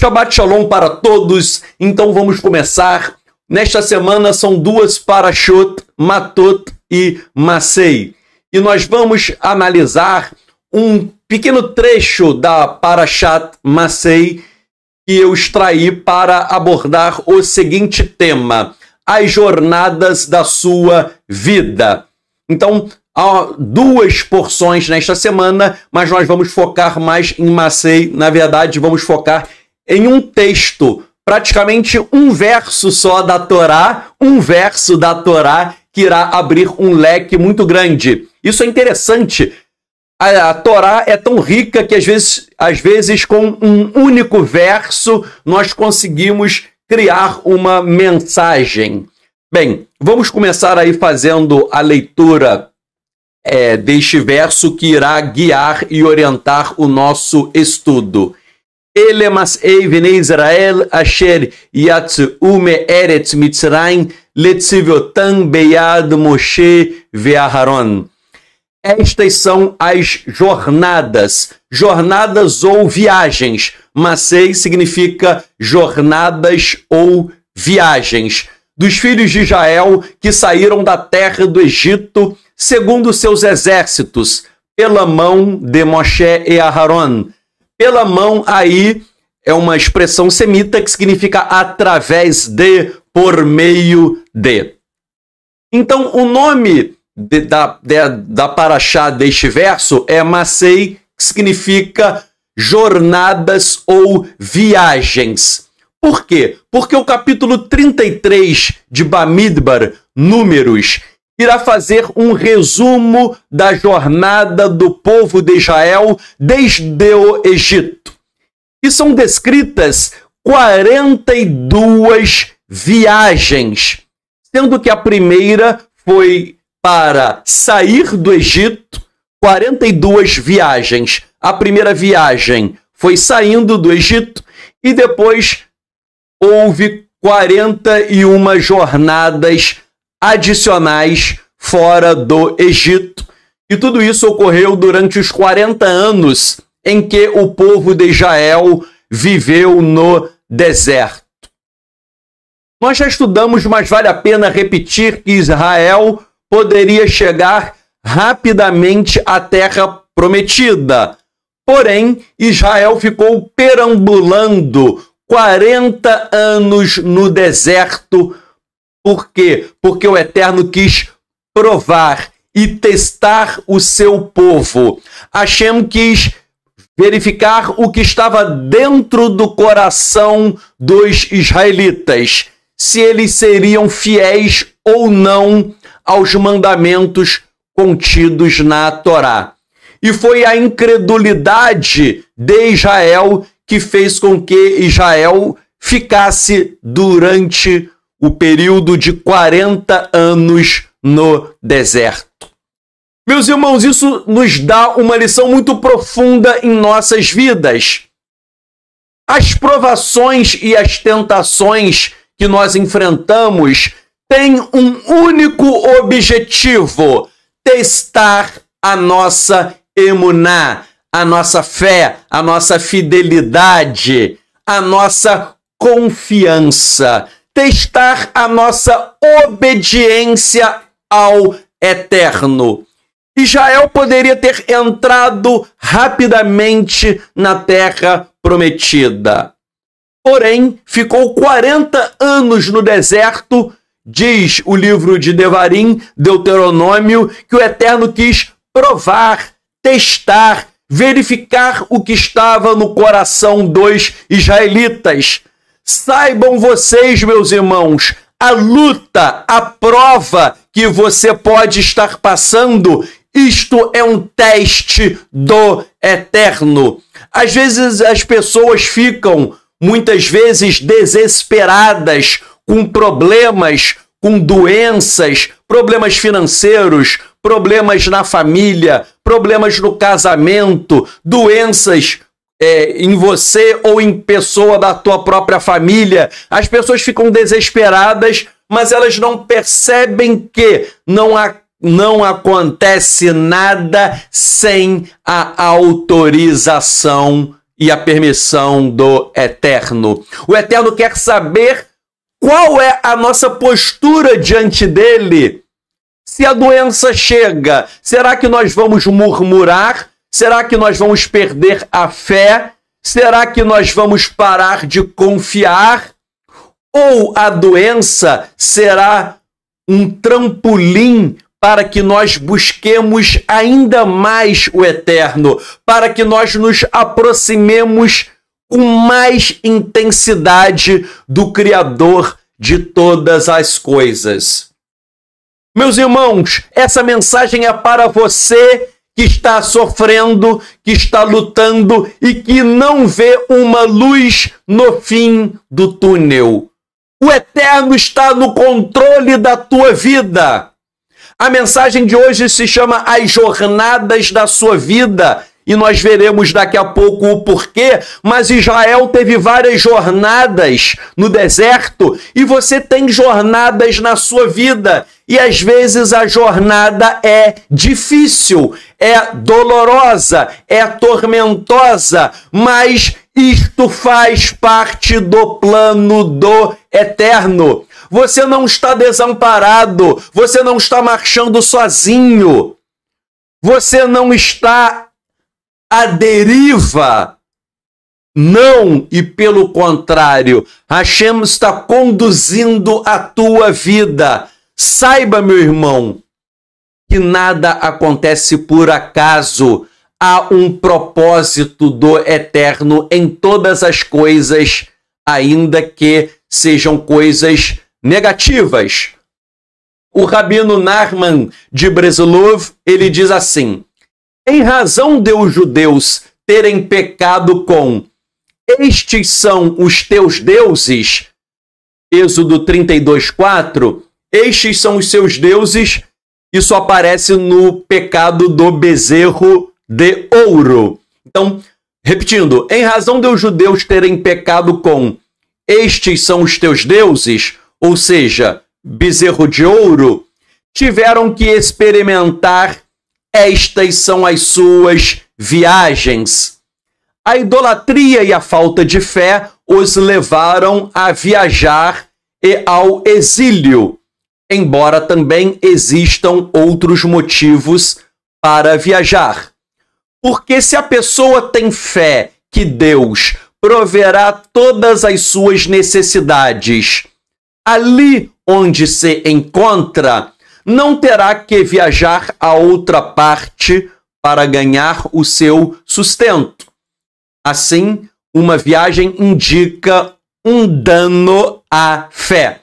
Shabbat Shalom para todos. Então vamos começar. Nesta semana são duas Parashot, Matot e Macei. E nós vamos analisar um pequeno trecho da Parashat Macei que eu extraí para abordar o seguinte tema: as jornadas da sua vida. Então, há duas porções nesta semana, mas nós vamos focar mais em Macei. Na verdade, vamos focar em um texto, praticamente um verso só da Torá, um verso da Torá que irá abrir um leque muito grande. Isso é interessante. A, a Torá é tão rica que às vezes, às vezes com um único verso nós conseguimos criar uma mensagem. Bem, vamos começar aí fazendo a leitura é, deste verso que irá guiar e orientar o nosso estudo. Ele mas Eivene Israel Asher Yatsu Ume Eretz Mitzrayim Letziviotan Beyad Moshe Veaharon. Estas são as jornadas, jornadas ou viagens. Masei significa jornadas ou viagens dos filhos de Israel que saíram da terra do Egito, segundo seus exércitos, pela mão de Moshe e Aharon pela mão aí é uma expressão semita que significa através de, por meio de. Então, o nome de, da, de, da paraxá deste verso é Macei, que significa jornadas ou viagens. Por quê? Porque o capítulo 33 de Bamidbar, Números, irá fazer um resumo da jornada do povo de Israel desde o Egito. E são descritas 42 viagens, sendo que a primeira foi para sair do Egito, 42 viagens. A primeira viagem foi saindo do Egito e depois houve 41 jornadas adicionais fora do Egito. E tudo isso ocorreu durante os 40 anos em que o povo de Israel viveu no deserto. Nós já estudamos, mas vale a pena repetir que Israel poderia chegar rapidamente à terra prometida. Porém, Israel ficou perambulando 40 anos no deserto por quê? Porque o Eterno quis provar e testar o seu povo. Hashem quis verificar o que estava dentro do coração dos israelitas, se eles seriam fiéis ou não aos mandamentos contidos na Torá. E foi a incredulidade de Israel que fez com que Israel ficasse durante o período de 40 anos no deserto. Meus irmãos, isso nos dá uma lição muito profunda em nossas vidas. As provações e as tentações que nós enfrentamos têm um único objetivo: testar a nossa emuná, a nossa fé, a nossa fidelidade, a nossa confiança testar a nossa obediência ao Eterno. Israel poderia ter entrado rapidamente na terra prometida. Porém, ficou 40 anos no deserto, diz o livro de Devarim, Deuteronômio, que o Eterno quis provar, testar, verificar o que estava no coração dos israelitas Saibam vocês, meus irmãos, a luta, a prova que você pode estar passando, isto é um teste do eterno. Às vezes as pessoas ficam, muitas vezes, desesperadas com problemas, com doenças, problemas financeiros, problemas na família, problemas no casamento, doenças é, em você ou em pessoa da tua própria família. As pessoas ficam desesperadas, mas elas não percebem que não há não acontece nada sem a autorização e a permissão do Eterno. O Eterno quer saber qual é a nossa postura diante dele. Se a doença chega, será que nós vamos murmurar? Será que nós vamos perder a fé? Será que nós vamos parar de confiar? Ou a doença será um trampolim para que nós busquemos ainda mais o eterno, para que nós nos aproximemos com mais intensidade do Criador de todas as coisas. Meus irmãos, essa mensagem é para você que está sofrendo, que está lutando e que não vê uma luz no fim do túnel. O Eterno está no controle da tua vida. A mensagem de hoje se chama As Jornadas da Sua Vida. E nós veremos daqui a pouco o porquê, mas Israel teve várias jornadas no deserto e você tem jornadas na sua vida. E às vezes a jornada é difícil, é dolorosa, é tormentosa, mas isto faz parte do plano do eterno. Você não está desamparado, você não está marchando sozinho, você não está à deriva. Não, e pelo contrário, Hashem está conduzindo a tua vida Saiba, meu irmão, que nada acontece por acaso. Há um propósito do eterno em todas as coisas, ainda que sejam coisas negativas. O rabino Narman de Breslov, ele diz assim: Em razão de os judeus terem pecado com estes são os teus deuses, Êxodo 32:4, estes são os seus deuses. Isso aparece no pecado do bezerro de ouro. Então, repetindo, em razão de os judeus terem pecado com estes são os teus deuses, ou seja, bezerro de ouro, tiveram que experimentar estas são as suas viagens. A idolatria e a falta de fé os levaram a viajar e ao exílio embora também existam outros motivos para viajar. Porque se a pessoa tem fé que Deus proverá todas as suas necessidades ali onde se encontra, não terá que viajar a outra parte para ganhar o seu sustento. Assim, uma viagem indica um dano à fé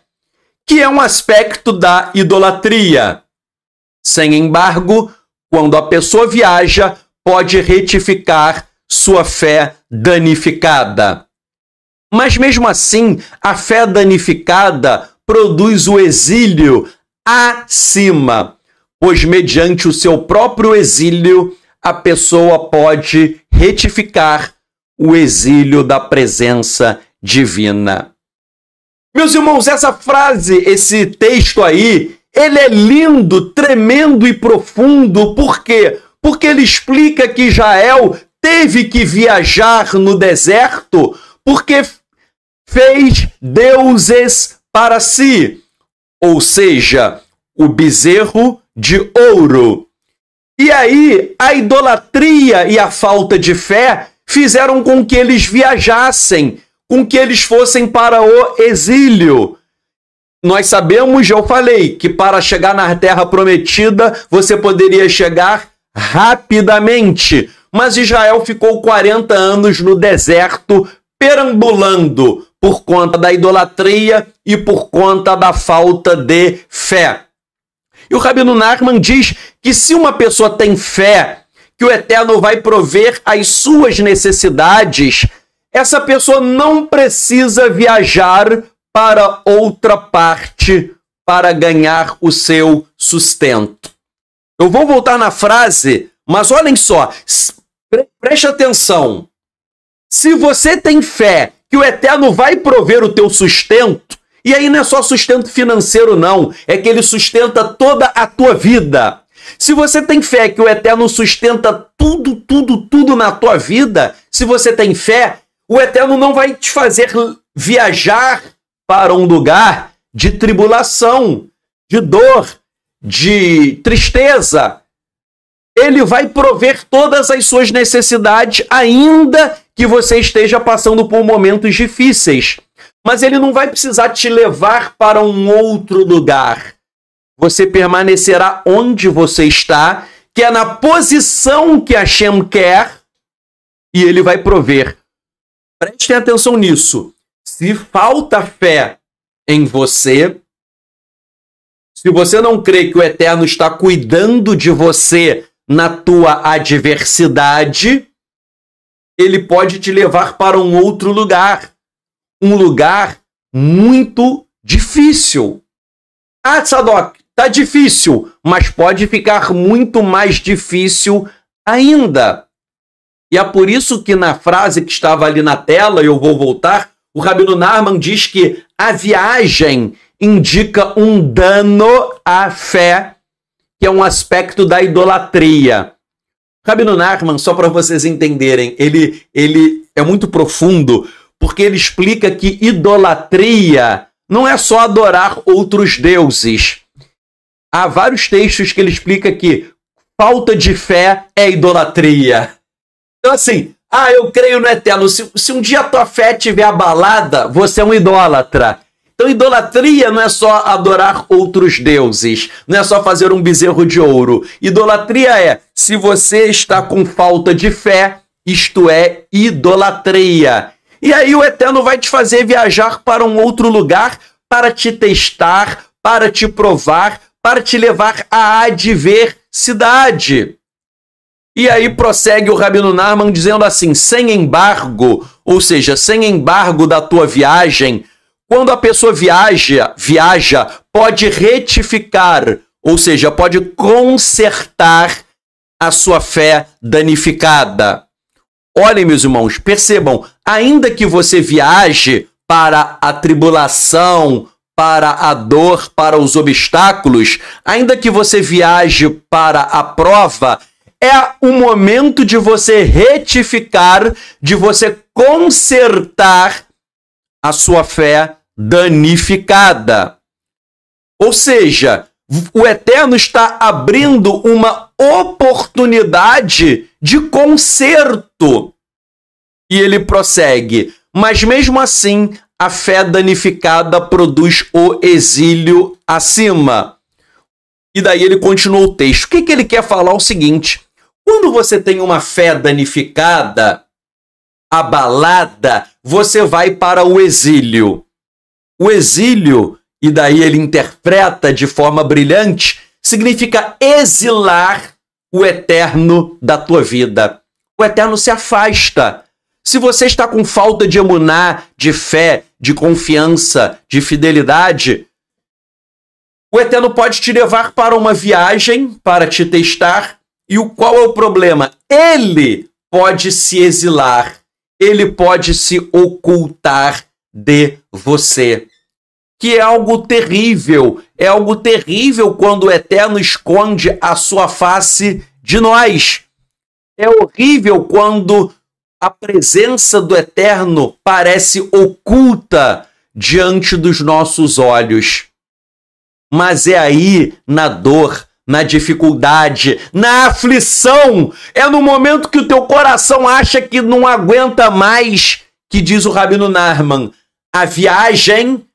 que é um aspecto da idolatria. Sem embargo, quando a pessoa viaja, pode retificar sua fé danificada. Mas mesmo assim, a fé danificada produz o exílio acima, pois mediante o seu próprio exílio, a pessoa pode retificar o exílio da presença divina. Meus irmãos, essa frase, esse texto aí, ele é lindo, tremendo e profundo. Por quê? Porque ele explica que Israel teve que viajar no deserto porque fez deuses para si, ou seja, o bezerro de ouro. E aí, a idolatria e a falta de fé fizeram com que eles viajassem, com que eles fossem para o exílio. Nós sabemos, já eu falei, que para chegar na terra prometida você poderia chegar rapidamente. Mas Israel ficou 40 anos no deserto, perambulando por conta da idolatria e por conta da falta de fé. E o Rabino Nachman diz que se uma pessoa tem fé que o Eterno vai prover as suas necessidades, essa pessoa não precisa viajar para outra parte para ganhar o seu sustento. Eu vou voltar na frase, mas olhem só, pre preste atenção. Se você tem fé que o Eterno vai prover o teu sustento, e aí não é só sustento financeiro, não, é que ele sustenta toda a tua vida. Se você tem fé que o Eterno sustenta tudo, tudo, tudo na tua vida, se você tem fé o Eterno não vai te fazer viajar para um lugar de tribulação, de dor, de tristeza. Ele vai prover todas as suas necessidades, ainda que você esteja passando por momentos difíceis. Mas ele não vai precisar te levar para um outro lugar. Você permanecerá onde você está, que é na posição que a Shem quer, e ele vai prover Prestem atenção nisso. Se falta fé em você, se você não crê que o Eterno está cuidando de você na tua adversidade, ele pode te levar para um outro lugar. Um lugar muito difícil. Ah, Sadok, tá difícil, mas pode ficar muito mais difícil ainda. E é por isso que na frase que estava ali na tela, eu vou voltar, o Rabino Narman diz que a viagem indica um dano à fé, que é um aspecto da idolatria. Rabino Narman, só para vocês entenderem, ele, ele é muito profundo, porque ele explica que idolatria não é só adorar outros deuses. Há vários textos que ele explica que falta de fé é idolatria. Então, assim, ah, eu creio no eterno. Se, se um dia a tua fé estiver abalada, você é um idólatra. Então, idolatria não é só adorar outros deuses, não é só fazer um bezerro de ouro. Idolatria é se você está com falta de fé, isto é idolatria. E aí o Eterno vai te fazer viajar para um outro lugar para te testar, para te provar, para te levar à adversidade. E aí prossegue o Rabino Narman dizendo assim: sem embargo, ou seja, sem embargo da tua viagem, quando a pessoa viaja, viaja, pode retificar, ou seja, pode consertar a sua fé danificada. Olhem, meus irmãos, percebam, ainda que você viaje para a tribulação, para a dor, para os obstáculos, ainda que você viaje para a prova, é o momento de você retificar, de você consertar a sua fé danificada. Ou seja, o Eterno está abrindo uma oportunidade de conserto. E ele prossegue. Mas mesmo assim, a fé danificada produz o exílio acima. E daí ele continua o texto. O que, que ele quer falar é o seguinte: quando você tem uma fé danificada, abalada, você vai para o exílio. O exílio, e daí ele interpreta de forma brilhante, significa exilar o eterno da tua vida. O eterno se afasta. Se você está com falta de emuná, de fé, de confiança, de fidelidade, o eterno pode te levar para uma viagem para te testar, e o qual é o problema? Ele pode se exilar, ele pode se ocultar de você. Que é algo terrível. É algo terrível quando o Eterno esconde a sua face de nós. É horrível quando a presença do Eterno parece oculta diante dos nossos olhos. Mas é aí, na dor, na dificuldade, na aflição. É no momento que o teu coração acha que não aguenta mais, que diz o Rabino Narman. A viagem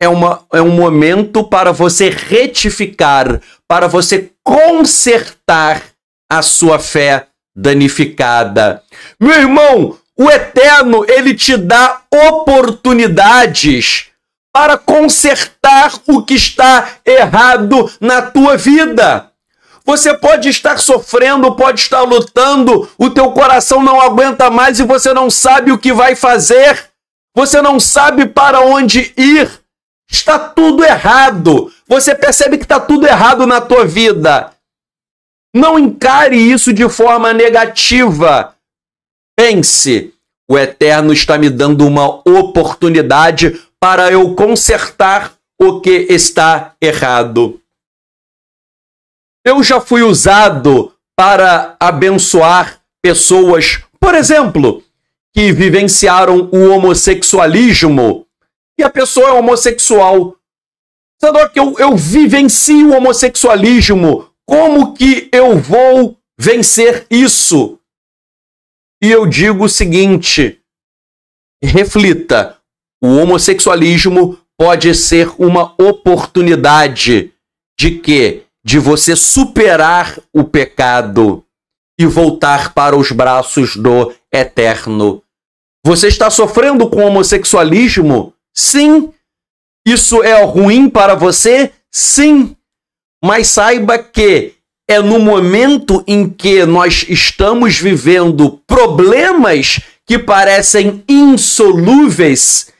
é, uma, é um momento para você retificar, para você consertar a sua fé danificada. Meu irmão, o Eterno, ele te dá oportunidades para consertar o que está errado na tua vida. Você pode estar sofrendo, pode estar lutando, o teu coração não aguenta mais e você não sabe o que vai fazer. Você não sabe para onde ir. Está tudo errado. Você percebe que está tudo errado na tua vida. Não encare isso de forma negativa. Pense: o Eterno está me dando uma oportunidade para eu consertar o que está errado. Eu já fui usado para abençoar pessoas, por exemplo, que vivenciaram o homossexualismo e a pessoa é homossexual. Sendo que eu, eu vivencio o homossexualismo, como que eu vou vencer isso? E eu digo o seguinte: reflita, o homossexualismo pode ser uma oportunidade de quê? De você superar o pecado e voltar para os braços do eterno. Você está sofrendo com homossexualismo? Sim. Isso é ruim para você? Sim. Mas saiba que é no momento em que nós estamos vivendo problemas que parecem insolúveis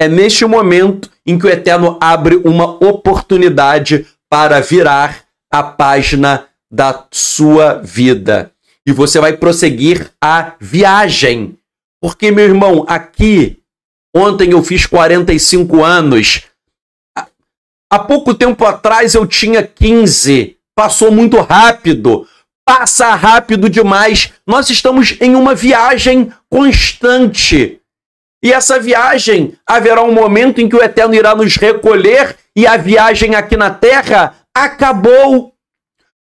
é neste momento em que o Eterno abre uma oportunidade para virar a página da sua vida. E você vai prosseguir a viagem. Porque, meu irmão, aqui, ontem eu fiz 45 anos. Há pouco tempo atrás eu tinha 15. Passou muito rápido. Passa rápido demais. Nós estamos em uma viagem constante e essa viagem haverá um momento em que o Eterno irá nos recolher e a viagem aqui na Terra acabou.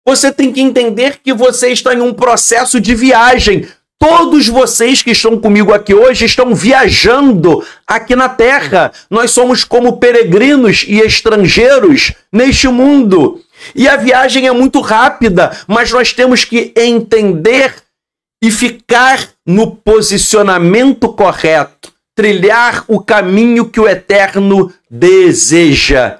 Você tem que entender que você está em um processo de viagem. Todos vocês que estão comigo aqui hoje estão viajando aqui na Terra. Nós somos como peregrinos e estrangeiros neste mundo. E a viagem é muito rápida, mas nós temos que entender e ficar no posicionamento correto trilhar o caminho que o Eterno deseja.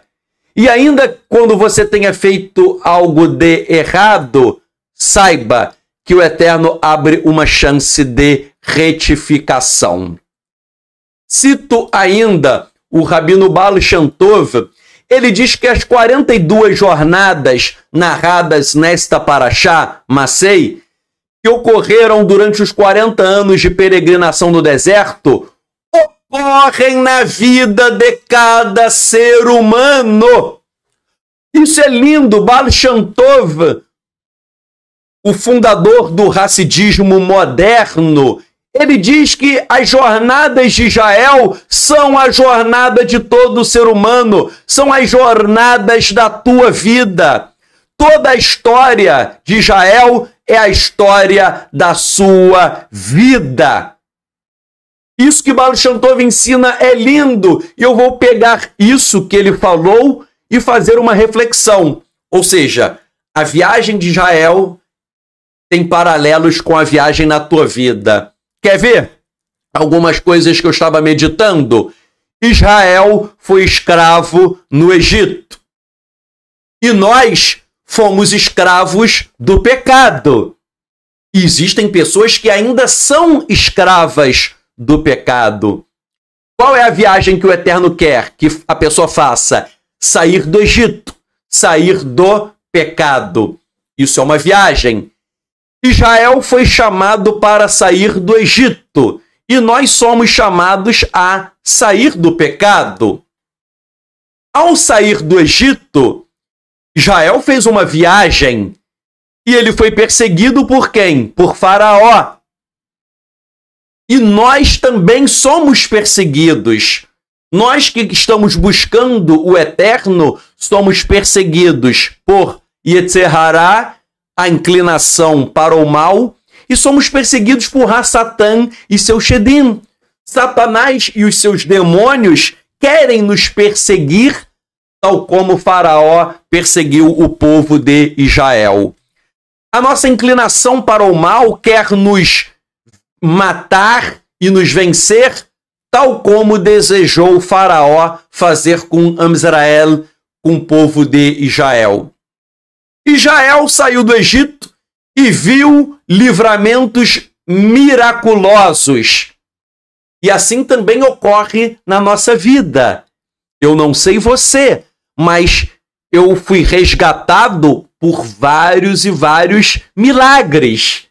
E ainda quando você tenha feito algo de errado, saiba que o Eterno abre uma chance de retificação. Cito ainda o Rabino Balo Shantov, ele diz que as 42 jornadas narradas nesta Paraxá, Macei, que ocorreram durante os 40 anos de peregrinação no deserto, ocorrem na vida de cada ser humano. Isso é lindo, Baal Shantov, o fundador do racidismo moderno, ele diz que as jornadas de Israel são a jornada de todo ser humano, são as jornadas da tua vida. Toda a história de Israel é a história da sua vida. Isso que Baruch Shantov ensina é lindo. E eu vou pegar isso que ele falou e fazer uma reflexão. Ou seja, a viagem de Israel tem paralelos com a viagem na tua vida. Quer ver? Algumas coisas que eu estava meditando. Israel foi escravo no Egito. E nós fomos escravos do pecado. E existem pessoas que ainda são escravas do pecado. Qual é a viagem que o Eterno quer que a pessoa faça? Sair do Egito, sair do pecado. Isso é uma viagem. Israel foi chamado para sair do Egito e nós somos chamados a sair do pecado. Ao sair do Egito, Israel fez uma viagem e ele foi perseguido por quem? Por Faraó. E nós também somos perseguidos. Nós que estamos buscando o eterno somos perseguidos por Yetzerará, a inclinação para o mal, e somos perseguidos por Ha-Satã e seu Shedim. Satanás e os seus demônios querem nos perseguir, tal como Faraó perseguiu o povo de Israel. A nossa inclinação para o mal quer nos matar e nos vencer, tal como desejou Faraó fazer com Amzrael, com o povo de Israel. Israel saiu do Egito e viu livramentos miraculosos. E assim também ocorre na nossa vida. Eu não sei você, mas eu fui resgatado por vários e vários milagres.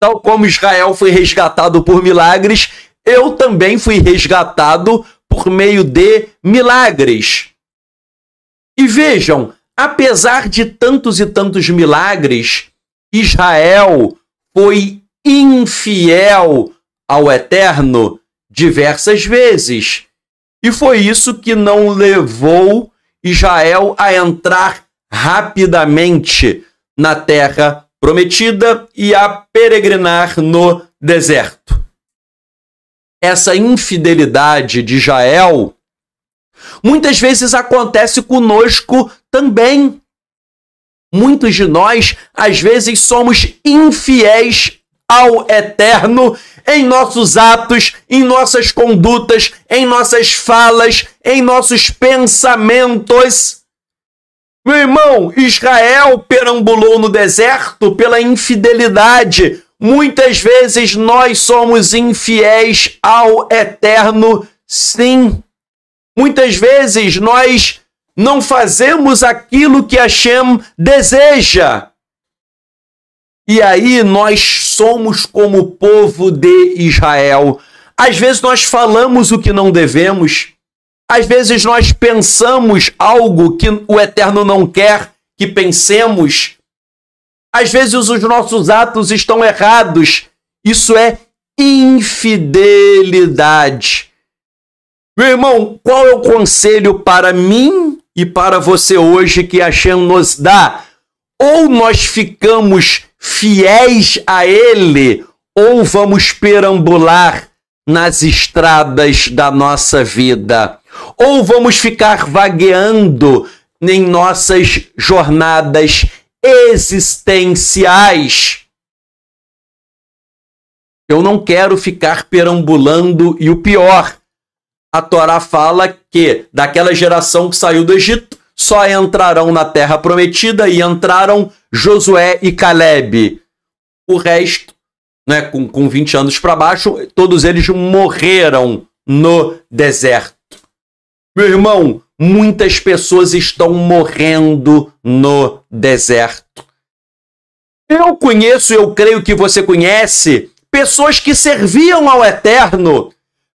Tal como Israel foi resgatado por milagres, eu também fui resgatado por meio de milagres. E vejam, apesar de tantos e tantos milagres, Israel foi infiel ao Eterno diversas vezes. E foi isso que não levou Israel a entrar rapidamente na terra prometida e a peregrinar no deserto. Essa infidelidade de Jael muitas vezes acontece conosco também. Muitos de nós, às vezes, somos infiéis ao Eterno em nossos atos, em nossas condutas, em nossas falas, em nossos pensamentos. Meu irmão, Israel perambulou no deserto pela infidelidade. Muitas vezes nós somos infiéis ao eterno, sim. Muitas vezes nós não fazemos aquilo que Hashem deseja. E aí nós somos como o povo de Israel. Às vezes nós falamos o que não devemos. Às vezes nós pensamos algo que o Eterno não quer que pensemos. Às vezes os nossos atos estão errados. Isso é infidelidade. Meu irmão, qual é o conselho para mim e para você hoje que a Shem nos dá? Ou nós ficamos fiéis a Ele, ou vamos perambular nas estradas da nossa vida. Ou vamos ficar vagueando em nossas jornadas existenciais? Eu não quero ficar perambulando e o pior. A Torá fala que daquela geração que saiu do Egito, só entrarão na terra prometida e entraram Josué e Caleb. O resto, né, com, com 20 anos para baixo, todos eles morreram no deserto. Meu irmão, muitas pessoas estão morrendo no deserto. Eu conheço, eu creio que você conhece, pessoas que serviam ao Eterno,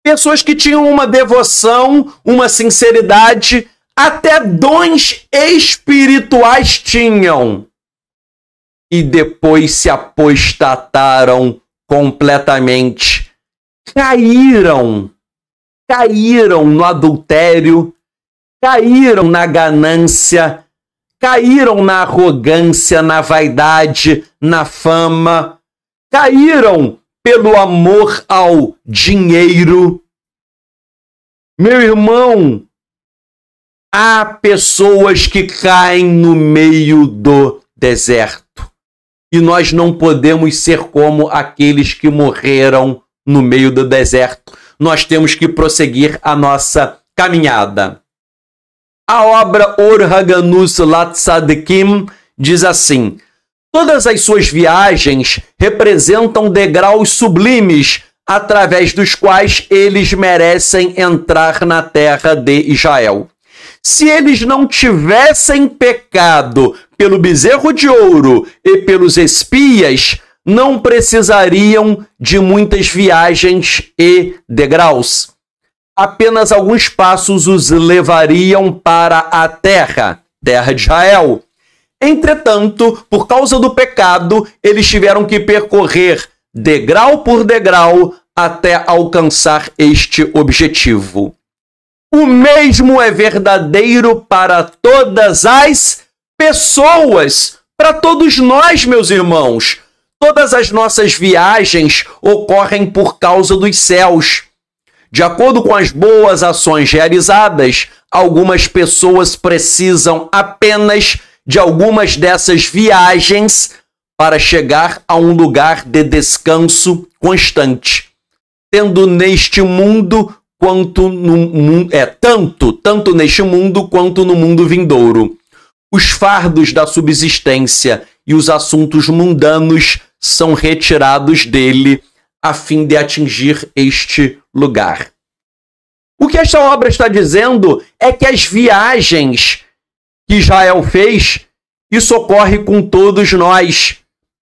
pessoas que tinham uma devoção, uma sinceridade, até dons espirituais tinham. E depois se apostataram completamente. Caíram caíram no adultério, caíram na ganância, caíram na arrogância, na vaidade, na fama, caíram pelo amor ao dinheiro. Meu irmão, há pessoas que caem no meio do deserto e nós não podemos ser como aqueles que morreram no meio do deserto nós temos que prosseguir a nossa caminhada. A obra Orhaganus Latzadkim diz assim: Todas as suas viagens representam degraus sublimes através dos quais eles merecem entrar na terra de Israel. Se eles não tivessem pecado pelo bezerro de ouro e pelos espias, não precisariam de muitas viagens e degraus. Apenas alguns passos os levariam para a terra, terra de Israel. Entretanto, por causa do pecado, eles tiveram que percorrer degrau por degrau até alcançar este objetivo. O mesmo é verdadeiro para todas as pessoas, para todos nós, meus irmãos. Todas as nossas viagens ocorrem por causa dos céus. De acordo com as boas ações realizadas, algumas pessoas precisam apenas de algumas dessas viagens para chegar a um lugar de descanso constante, tendo neste mundo quanto no é tanto, tanto neste mundo quanto no mundo vindouro. Os fardos da subsistência e os assuntos mundanos são retirados dele a fim de atingir este lugar. O que esta obra está dizendo é que as viagens que Israel fez, isso ocorre com todos nós.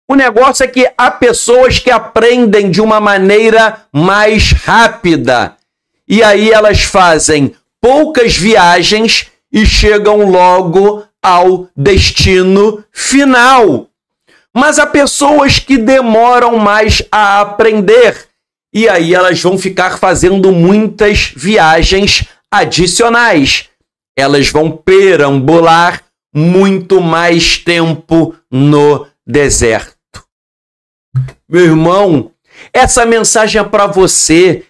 O negócio é que há pessoas que aprendem de uma maneira mais rápida. E aí elas fazem poucas viagens e chegam logo ao destino final. Mas há pessoas que demoram mais a aprender e aí elas vão ficar fazendo muitas viagens adicionais. Elas vão perambular muito mais tempo no deserto. Meu irmão, essa mensagem é para você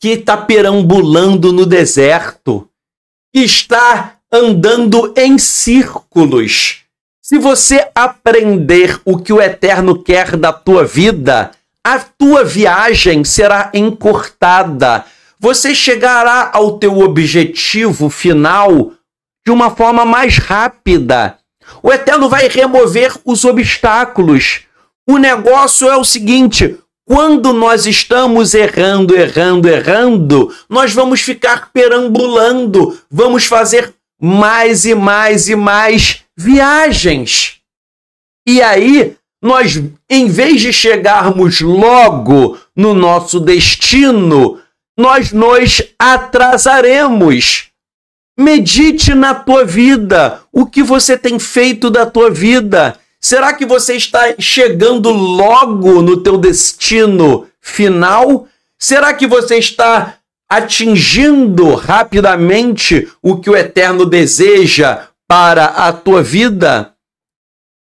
que está perambulando no deserto, que está andando em círculos, se você aprender o que o Eterno quer da tua vida, a tua viagem será encurtada. Você chegará ao teu objetivo final de uma forma mais rápida. O Eterno vai remover os obstáculos. O negócio é o seguinte: quando nós estamos errando, errando, errando, nós vamos ficar perambulando, vamos fazer mais e mais e mais viagens. E aí, nós, em vez de chegarmos logo no nosso destino, nós nos atrasaremos. Medite na tua vida o que você tem feito da tua vida. Será que você está chegando logo no teu destino final? Será que você está atingindo rapidamente o que o Eterno deseja para a tua vida?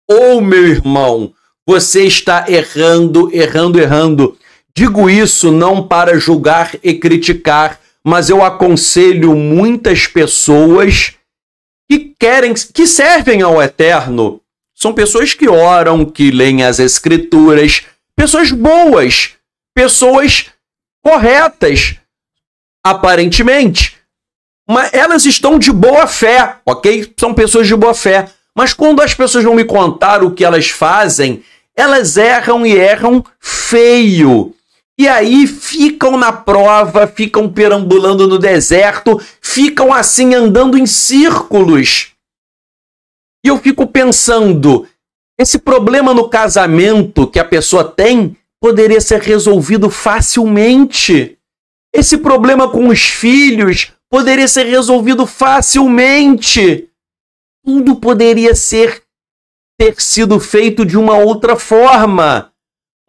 Ou, meu irmão, você está errando, errando, errando. Digo isso não para julgar e criticar, mas eu aconselho muitas pessoas que querem, que servem ao Eterno. São pessoas que oram, que leem as escrituras, pessoas boas, pessoas corretas, aparentemente mas elas estão de boa fé, ok? São pessoas de boa fé. Mas quando as pessoas vão me contar o que elas fazem, elas erram e erram feio. E aí ficam na prova, ficam perambulando no deserto, ficam assim andando em círculos. E eu fico pensando, esse problema no casamento que a pessoa tem poderia ser resolvido facilmente. Esse problema com os filhos poderia ser resolvido facilmente. Tudo poderia ser ter sido feito de uma outra forma,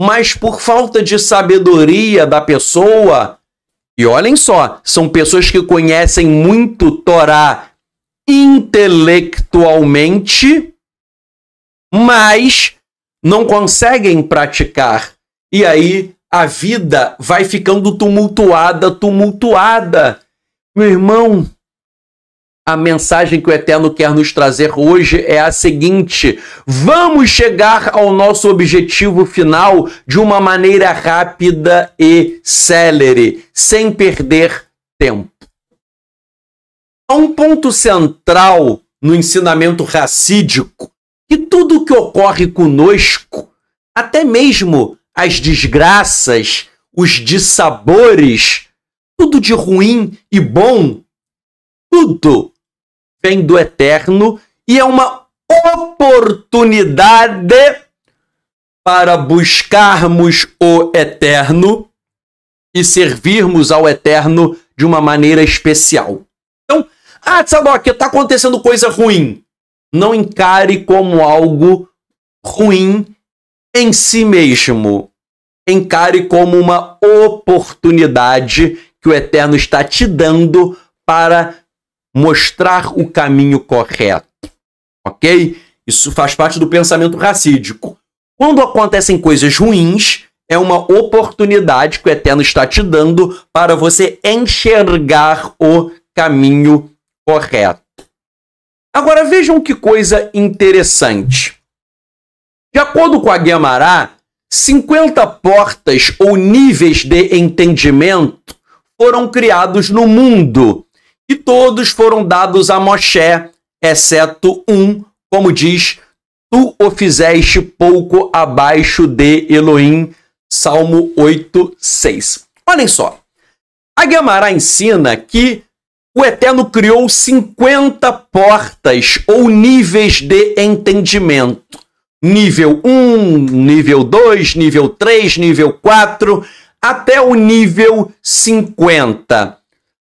mas por falta de sabedoria da pessoa. E olhem só, são pessoas que conhecem muito Torá intelectualmente, mas não conseguem praticar. E aí a vida vai ficando tumultuada, tumultuada. Meu irmão, a mensagem que o Eterno quer nos trazer hoje é a seguinte: vamos chegar ao nosso objetivo final de uma maneira rápida e célere, sem perder tempo. Há um ponto central no ensinamento racídico que tudo o que ocorre conosco, até mesmo as desgraças, os dissabores, tudo de ruim e bom, tudo vem do eterno e é uma oportunidade para buscarmos o eterno e servirmos ao eterno de uma maneira especial. Então, ah, Tzadok, está acontecendo coisa ruim. Não encare como algo ruim em si mesmo. Encare como uma oportunidade que o Eterno está te dando para mostrar o caminho correto. Ok? Isso faz parte do pensamento racídico. Quando acontecem coisas ruins, é uma oportunidade que o Eterno está te dando para você enxergar o caminho correto. Agora vejam que coisa interessante. De acordo com a Guemará, 50 portas ou níveis de entendimento foram criados no mundo, e todos foram dados a Moshe, exceto um, como diz, tu o fizeste pouco abaixo de Elohim, Salmo 8, 6. Olhem só, a Gemara ensina que o Eterno criou 50 portas ou níveis de entendimento. Nível 1, nível 2, nível 3, nível 4, até o nível 50.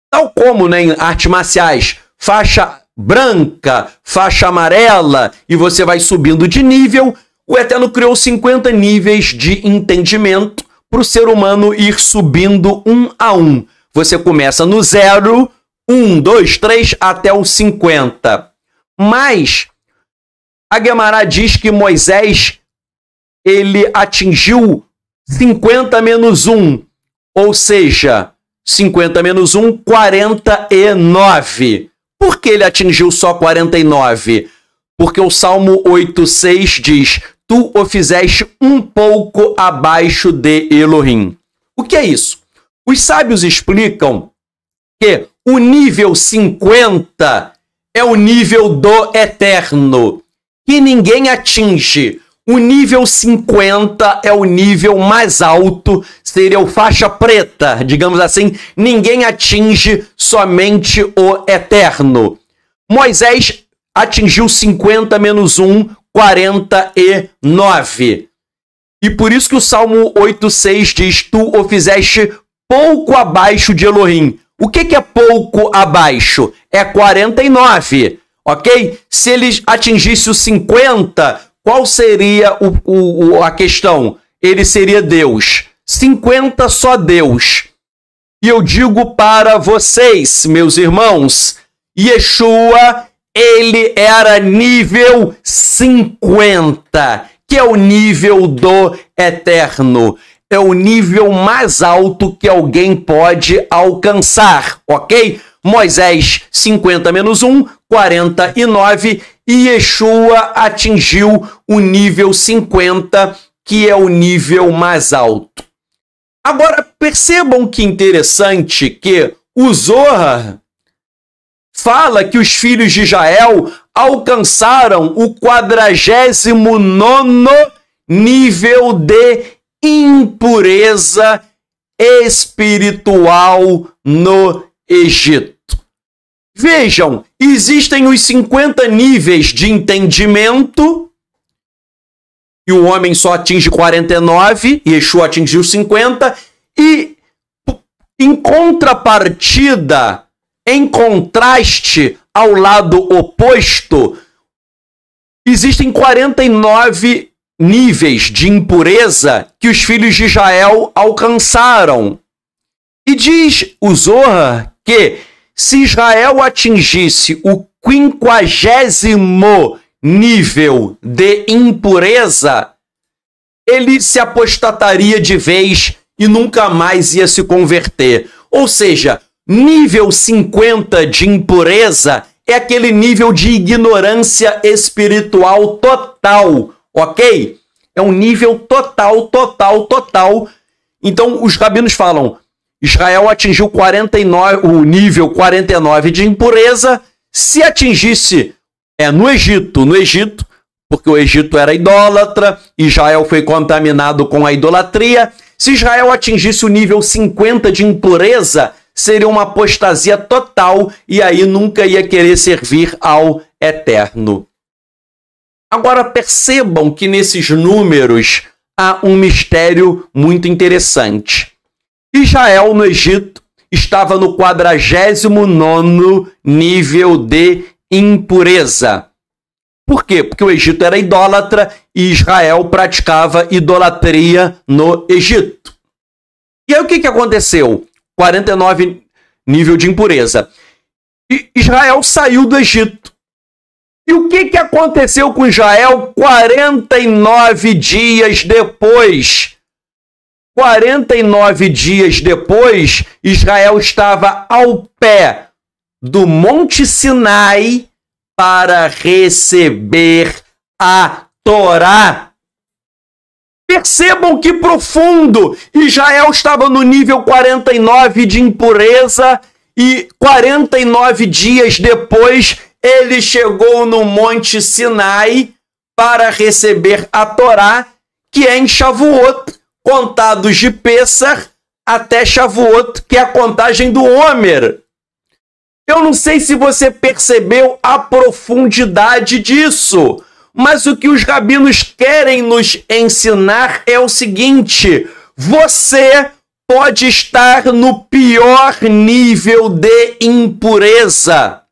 Tal como né, em artes marciais, faixa branca, faixa amarela, e você vai subindo de nível, o Eterno criou 50 níveis de entendimento para o ser humano ir subindo um a um. Você começa no zero, um, dois, três, até o 50. Mas a Guemará diz que Moisés ele atingiu 50 menos 1, ou seja, 50 menos 1, 49. Por que ele atingiu só 49? Porque o Salmo 8,6 diz: Tu o fizeste um pouco abaixo de Elohim. O que é isso? Os sábios explicam que o nível 50 é o nível do eterno, que ninguém atinge. O nível 50 é o nível mais alto, seria o faixa preta, digamos assim. Ninguém atinge somente o eterno. Moisés atingiu 50 menos 1, 49. E por isso que o Salmo 8,6 diz: Tu o fizeste pouco abaixo de Elohim. O que, que é pouco abaixo? É 49, ok? Se ele atingisse os 50, qual seria o, o, a questão? Ele seria Deus. 50 só Deus. E eu digo para vocês, meus irmãos, Yeshua, ele era nível 50, que é o nível do eterno. É o nível mais alto que alguém pode alcançar, ok? Moisés 50 menos 1, 49, e Yeshua atingiu o nível 50, que é o nível mais alto. Agora, percebam que interessante que o Zohar fala que os filhos de Israel alcançaram o 49 nível de impureza espiritual no Egito. Vejam, existem os 50 níveis de entendimento, e o homem só atinge 49, e Exu atingiu 50, e em contrapartida, em contraste ao lado oposto, existem 49 níveis de impureza que os filhos de Israel alcançaram. E diz o Zohar que se Israel atingisse o quinquagésimo nível de impureza, ele se apostataria de vez e nunca mais ia se converter. Ou seja, nível 50 de impureza é aquele nível de ignorância espiritual total, ok? É um nível total, total, total. Então, os rabinos falam: Israel atingiu 49, o nível 49 de impureza. Se atingisse é, no Egito, no Egito, porque o Egito era idólatra, Israel foi contaminado com a idolatria. Se Israel atingisse o nível 50 de impureza, seria uma apostasia total e aí nunca ia querer servir ao Eterno. Agora percebam que nesses números há um mistério muito interessante. Israel no Egito estava no 49 nível de impureza. Por quê? Porque o Egito era idólatra e Israel praticava idolatria no Egito. E aí o que, que aconteceu? 49 nível de impureza. Israel saiu do Egito. E o que, que aconteceu com Israel 49 dias depois 49 dias depois, Israel estava ao pé do Monte Sinai para receber a Torá. Percebam que profundo! Israel estava no nível 49 de impureza e 49 dias depois ele chegou no Monte Sinai para receber a Torá, que é em Shavuot contados de Pêssar até Shavuot, que é a contagem do Homer. Eu não sei se você percebeu a profundidade disso, mas o que os rabinos querem nos ensinar é o seguinte: você pode estar no pior nível de impureza,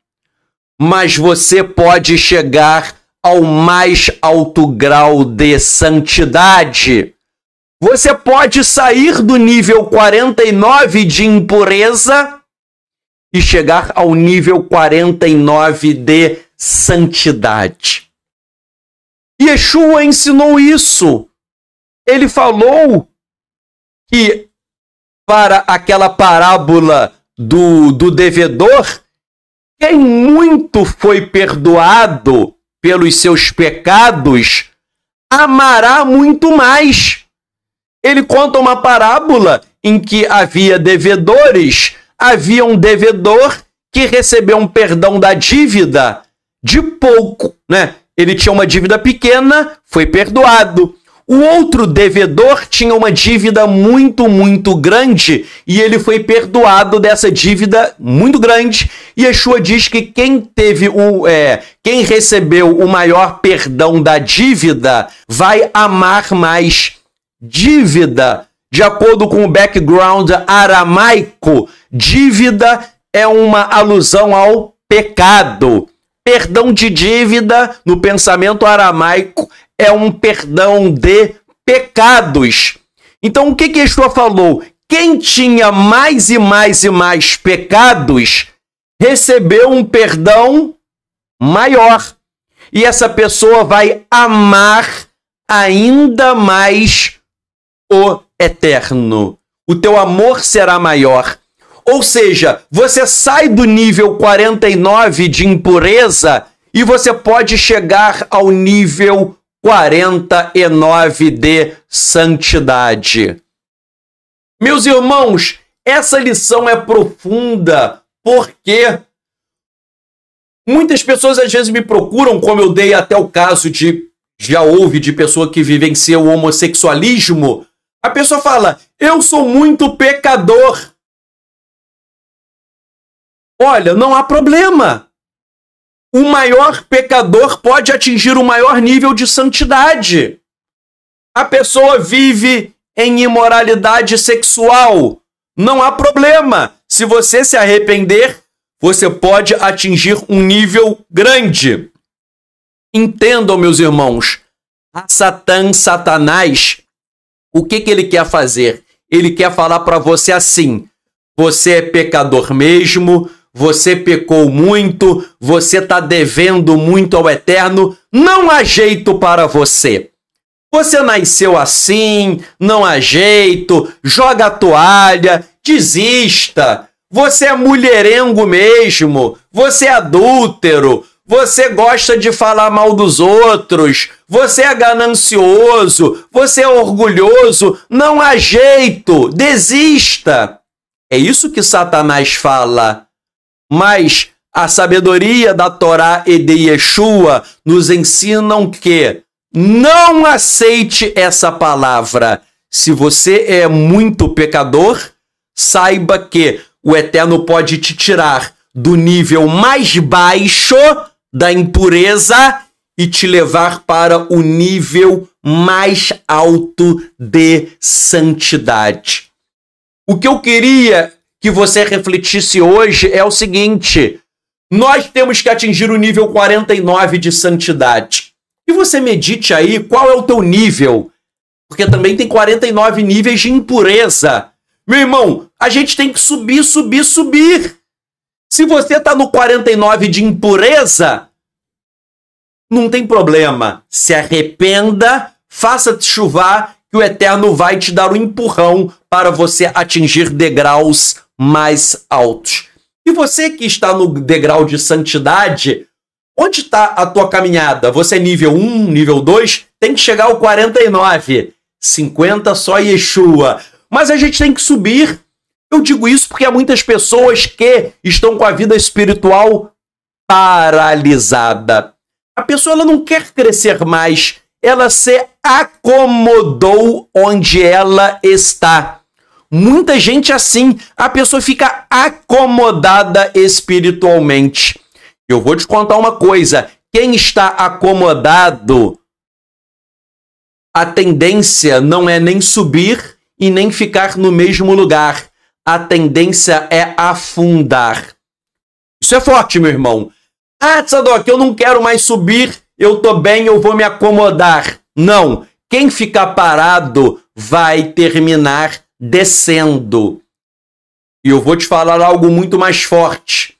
mas você pode chegar ao mais alto grau de santidade. Você pode sair do nível 49 de impureza e chegar ao nível 49 de santidade. Yeshua ensinou isso. Ele falou que para aquela parábola do, do devedor, quem muito foi perdoado pelos seus pecados, amará muito mais. Ele conta uma parábola em que havia devedores, havia um devedor que recebeu um perdão da dívida de pouco, né? Ele tinha uma dívida pequena, foi perdoado. O outro devedor tinha uma dívida muito, muito grande e ele foi perdoado dessa dívida muito grande. E Yeshua diz que quem teve o, é, quem recebeu o maior perdão da dívida vai amar mais dívida. De acordo com o background aramaico, dívida é uma alusão ao pecado. Perdão de dívida, no pensamento aramaico, é um perdão de pecados. Então, o que que Yeshua falou? Quem tinha mais e mais e mais pecados recebeu um perdão maior. E essa pessoa vai amar ainda mais o eterno. O teu amor será maior. Ou seja, você sai do nível 49 de impureza e você pode chegar ao nível 49 de santidade. Meus irmãos, essa lição é profunda porque muitas pessoas às vezes me procuram, como eu dei até o caso de já houve de pessoa que vivenciou o homossexualismo, a pessoa fala: Eu sou muito pecador. Olha, não há problema. O maior pecador pode atingir o maior nível de santidade. A pessoa vive em imoralidade sexual. Não há problema. Se você se arrepender, você pode atingir um nível grande. Entendam, meus irmãos, a Satã, Satanás, o que, que ele quer fazer? Ele quer falar para você assim: você é pecador mesmo, você pecou muito, você está devendo muito ao eterno, não há jeito para você. Você nasceu assim, não há jeito, joga a toalha, desista. Você é mulherengo mesmo, você é adúltero, você gosta de falar mal dos outros, você é ganancioso, você é orgulhoso, não há jeito, desista. É isso que Satanás fala. Mas a sabedoria da Torá e de Yeshua nos ensinam que não aceite essa palavra. Se você é muito pecador, saiba que o Eterno pode te tirar do nível mais baixo da impureza e te levar para o nível mais alto de santidade. O que eu queria que você refletisse hoje é o seguinte: nós temos que atingir o nível 49 de santidade. E você medite aí qual é o teu nível, porque também tem 49 níveis de impureza. Meu irmão, a gente tem que subir, subir, subir. Se você está no 49 de impureza, não tem problema. Se arrependa, faça-te chuvar, que o Eterno vai te dar um empurrão para você atingir degraus mais altos. E você que está no degrau de santidade, onde está a tua caminhada? Você é nível 1, nível 2? Tem que chegar ao 49. 50 só Yeshua. Mas a gente tem que subir eu digo isso porque há muitas pessoas que estão com a vida espiritual paralisada. A pessoa ela não quer crescer mais, ela se acomodou onde ela está. Muita gente assim, a pessoa fica acomodada espiritualmente. Eu vou te contar uma coisa: quem está acomodado, a tendência não é nem subir e nem ficar no mesmo lugar a tendência é afundar. Isso é forte, meu irmão. Ah, Tsadok, eu não quero mais subir, eu tô bem, eu vou me acomodar. Não. Quem ficar parado vai terminar descendo. E eu vou te falar algo muito mais forte.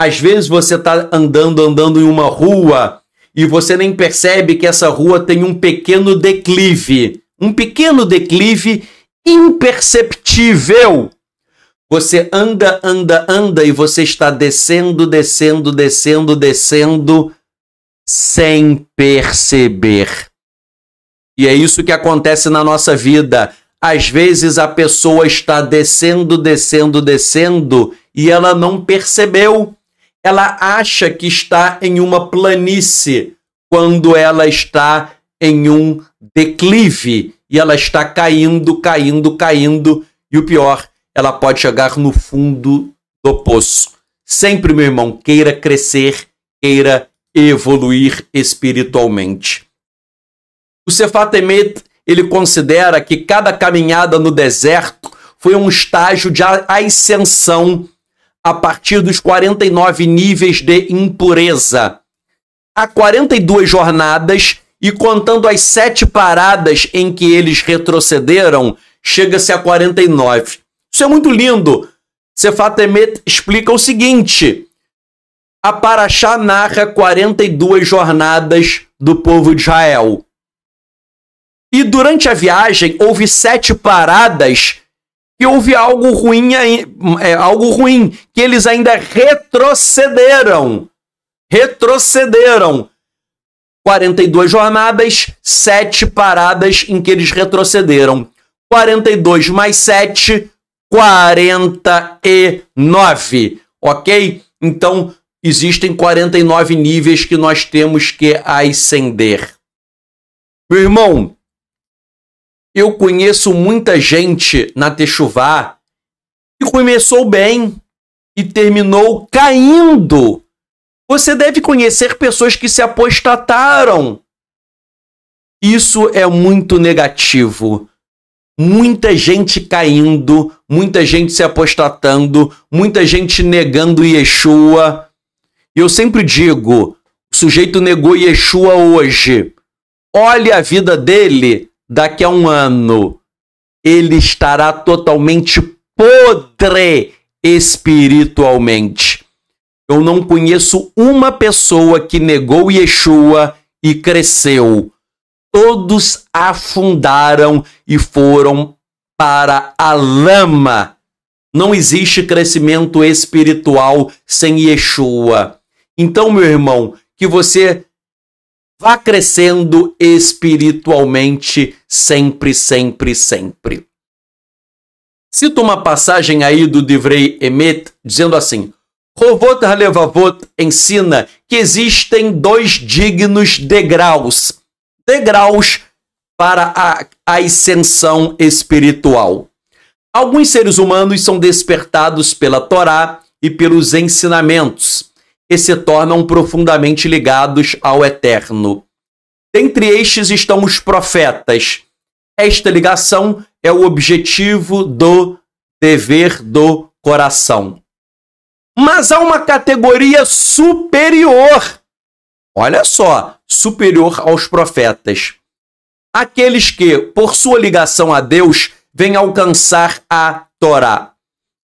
Às vezes você está andando, andando em uma rua e você nem percebe que essa rua tem um pequeno declive. Um pequeno declive imperceptível. Você anda, anda, anda e você está descendo, descendo, descendo, descendo sem perceber. E é isso que acontece na nossa vida. Às vezes a pessoa está descendo, descendo, descendo e ela não percebeu. Ela acha que está em uma planície quando ela está em um declive e ela está caindo, caindo, caindo. E o pior ela pode chegar no fundo do poço. Sempre, meu irmão, queira crescer, queira evoluir espiritualmente. O Sefat Emet, ele considera que cada caminhada no deserto foi um estágio de ascensão a partir dos 49 níveis de impureza. Há 42 jornadas e contando as sete paradas em que eles retrocederam, chega-se a 49. Isso é muito lindo. Sefat Emet explica o seguinte: a Paraxá narra 42 jornadas do povo de Israel. E durante a viagem houve sete paradas e houve algo ruim, é, algo ruim que eles ainda retrocederam. Retrocederam. 42 jornadas, sete paradas em que eles retrocederam. 42 mais 7, 49, ok? Então, existem 49 níveis que nós temos que ascender. Meu irmão, eu conheço muita gente na Techuvá que começou bem e terminou caindo. Você deve conhecer pessoas que se apostataram. Isso é muito negativo muita gente caindo, muita gente se apostatando, muita gente negando Yeshua. E eu sempre digo: o sujeito negou Yeshua hoje. Olhe a vida dele daqui a um ano. Ele estará totalmente podre espiritualmente. Eu não conheço uma pessoa que negou Yeshua e cresceu todos afundaram e foram para a lama. Não existe crescimento espiritual sem Yeshua. Então, meu irmão, que você vá crescendo espiritualmente sempre, sempre, sempre. Cito uma passagem aí do Divrei Emet, dizendo assim: Rovot Halevavot ensina que existem dois dignos degraus degraus para a ascensão espiritual. Alguns seres humanos são despertados pela Torá e pelos ensinamentos e se tornam profundamente ligados ao Eterno. Dentre estes estão os profetas. Esta ligação é o objetivo do dever do coração. Mas há uma categoria superior. Olha só, superior aos profetas. Aqueles que, por sua ligação a Deus, vêm alcançar a Torá.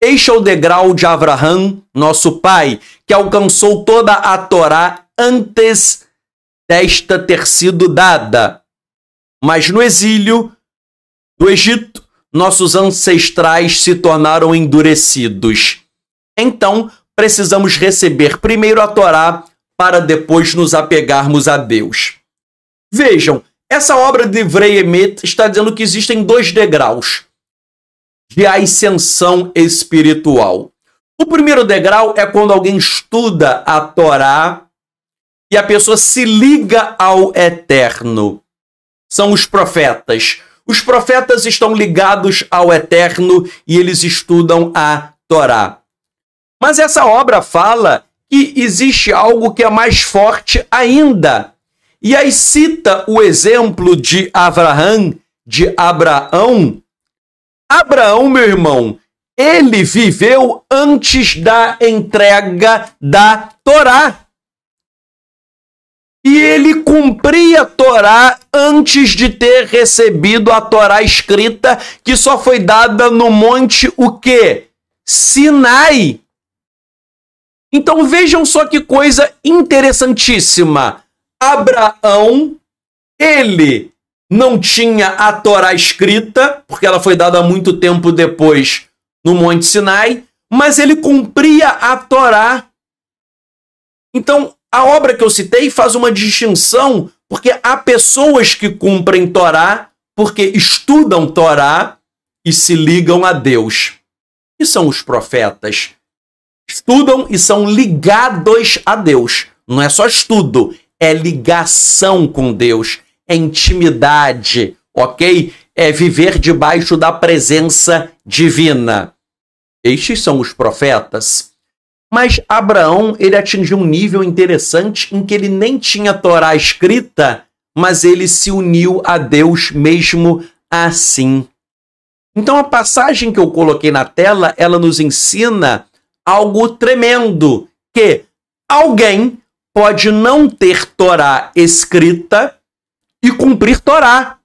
Eis é o degrau de Abraham, nosso pai, que alcançou toda a Torá antes desta ter sido dada. Mas no exílio do Egito, nossos ancestrais se tornaram endurecidos. Então, precisamos receber primeiro a Torá para depois nos apegarmos a Deus. Vejam, essa obra de Vreyemet está dizendo que existem dois degraus de ascensão espiritual. O primeiro degrau é quando alguém estuda a Torá e a pessoa se liga ao eterno. São os profetas. Os profetas estão ligados ao eterno e eles estudam a Torá. Mas essa obra fala que existe algo que é mais forte ainda. E aí cita o exemplo de Abraão. de Abraão. Abraão, meu irmão, ele viveu antes da entrega da Torá. E ele cumpria a Torá antes de ter recebido a Torá escrita, que só foi dada no monte o quê? Sinai. Então vejam só que coisa interessantíssima. Abraão, ele não tinha a Torá escrita, porque ela foi dada muito tempo depois no Monte Sinai, mas ele cumpria a Torá. Então, a obra que eu citei faz uma distinção, porque há pessoas que cumprem Torá, porque estudam Torá e se ligam a Deus. E são os profetas Estudam e são ligados a Deus. Não é só estudo, é ligação com Deus, é intimidade, ok? É viver debaixo da presença divina. Estes são os profetas. Mas Abraão, ele atingiu um nível interessante em que ele nem tinha Torá escrita, mas ele se uniu a Deus mesmo assim. Então a passagem que eu coloquei na tela, ela nos ensina algo tremendo, que alguém pode não ter Torá escrita e cumprir Torá,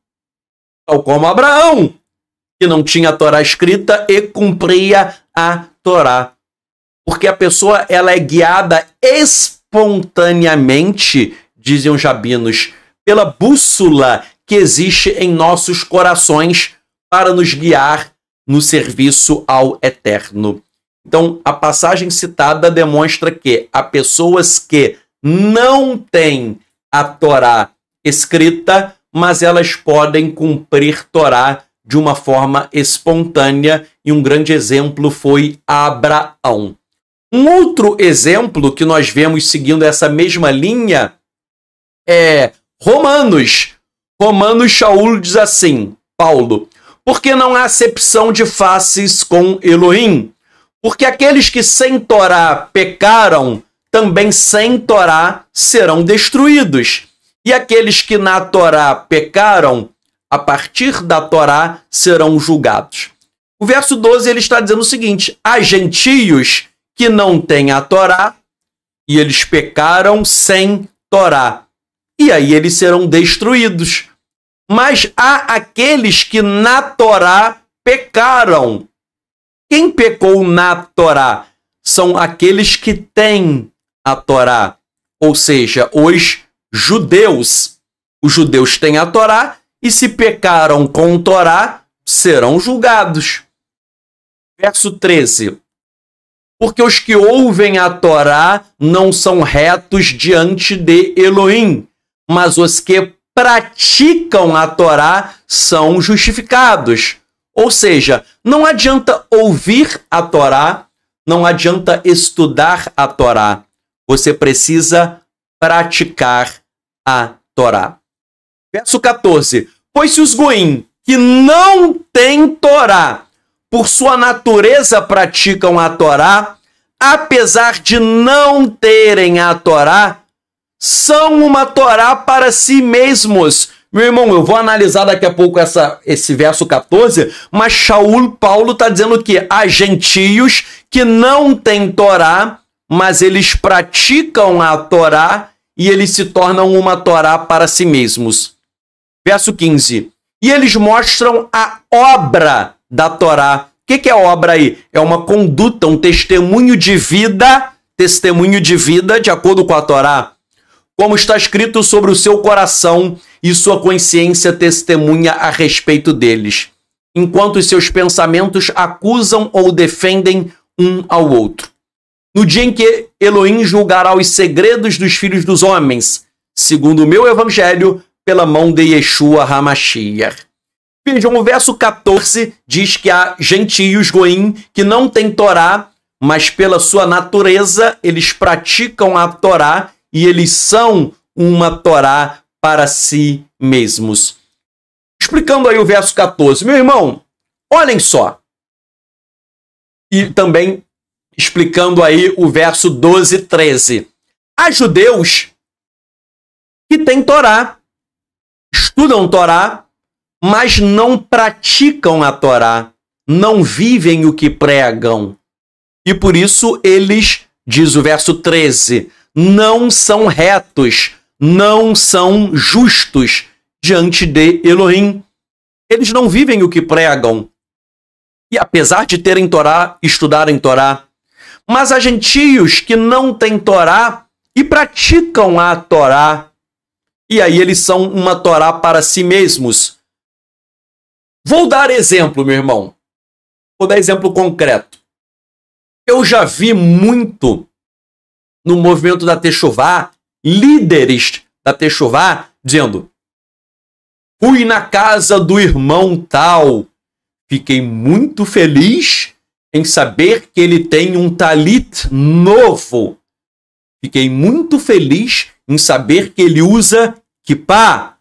tal como Abraão, que não tinha Torá escrita e cumpria a Torá. Porque a pessoa ela é guiada espontaneamente, diziam os rabinos, pela bússola que existe em nossos corações para nos guiar no serviço ao Eterno. Então, a passagem citada demonstra que há pessoas que não têm a Torá escrita, mas elas podem cumprir Torá de uma forma espontânea, e um grande exemplo foi Abraão. Um outro exemplo que nós vemos seguindo essa mesma linha é Romanos. Romanos Shaul diz assim, Paulo, porque não há acepção de faces com Elohim. Porque aqueles que sem Torá pecaram, também sem Torá serão destruídos. E aqueles que na Torá pecaram, a partir da Torá serão julgados. O verso 12 ele está dizendo o seguinte: há gentios que não têm a Torá e eles pecaram sem Torá. E aí eles serão destruídos. Mas há aqueles que na Torá pecaram quem pecou na Torá são aqueles que têm a Torá, ou seja, os judeus. Os judeus têm a Torá e se pecaram com a Torá, serão julgados. Verso 13. Porque os que ouvem a Torá não são retos diante de Elohim, mas os que praticam a Torá são justificados. Ou seja, não adianta ouvir a Torá, não adianta estudar a Torá. Você precisa praticar a Torá. Verso 14: Pois se os goim que não têm Torá, por sua natureza praticam a Torá, apesar de não terem a Torá, são uma Torá para si mesmos, meu irmão, eu vou analisar daqui a pouco essa, esse verso 14, mas Shaul Paulo está dizendo que há gentios que não têm Torá, mas eles praticam a Torá e eles se tornam uma Torá para si mesmos. Verso 15. E eles mostram a obra da Torá. O que, que é obra aí? É uma conduta, um testemunho de vida, testemunho de vida de acordo com a Torá. Como está escrito sobre o seu coração, e sua consciência testemunha a respeito deles, enquanto seus pensamentos acusam ou defendem um ao outro. No dia em que Elohim julgará os segredos dos filhos dos homens, segundo o meu evangelho, pela mão de Yeshua Hamashiach. Vejam, o verso 14 diz que há gentios goim que não têm Torá, mas pela sua natureza eles praticam a Torá e eles são uma Torá para si mesmos. Explicando aí o verso 14. Meu irmão, olhem só. E também explicando aí o verso 12 e 13. Há judeus que têm Torá, estudam Torá, mas não praticam a Torá, não vivem o que pregam. E por isso eles, diz o verso 13, não são retos, não são justos diante de Elohim. Eles não vivem o que pregam. E apesar de terem Torá, estudarem Torá, mas há gentios que não têm Torá e praticam a Torá. E aí eles são uma Torá para si mesmos. Vou dar exemplo, meu irmão. Vou dar exemplo concreto. Eu já vi muito no movimento da Techuvá líderes da Techuvá, dizendo: Fui na casa do irmão tal. Fiquei muito feliz em saber que ele tem um talit novo. Fiquei muito feliz em saber que ele usa kippah.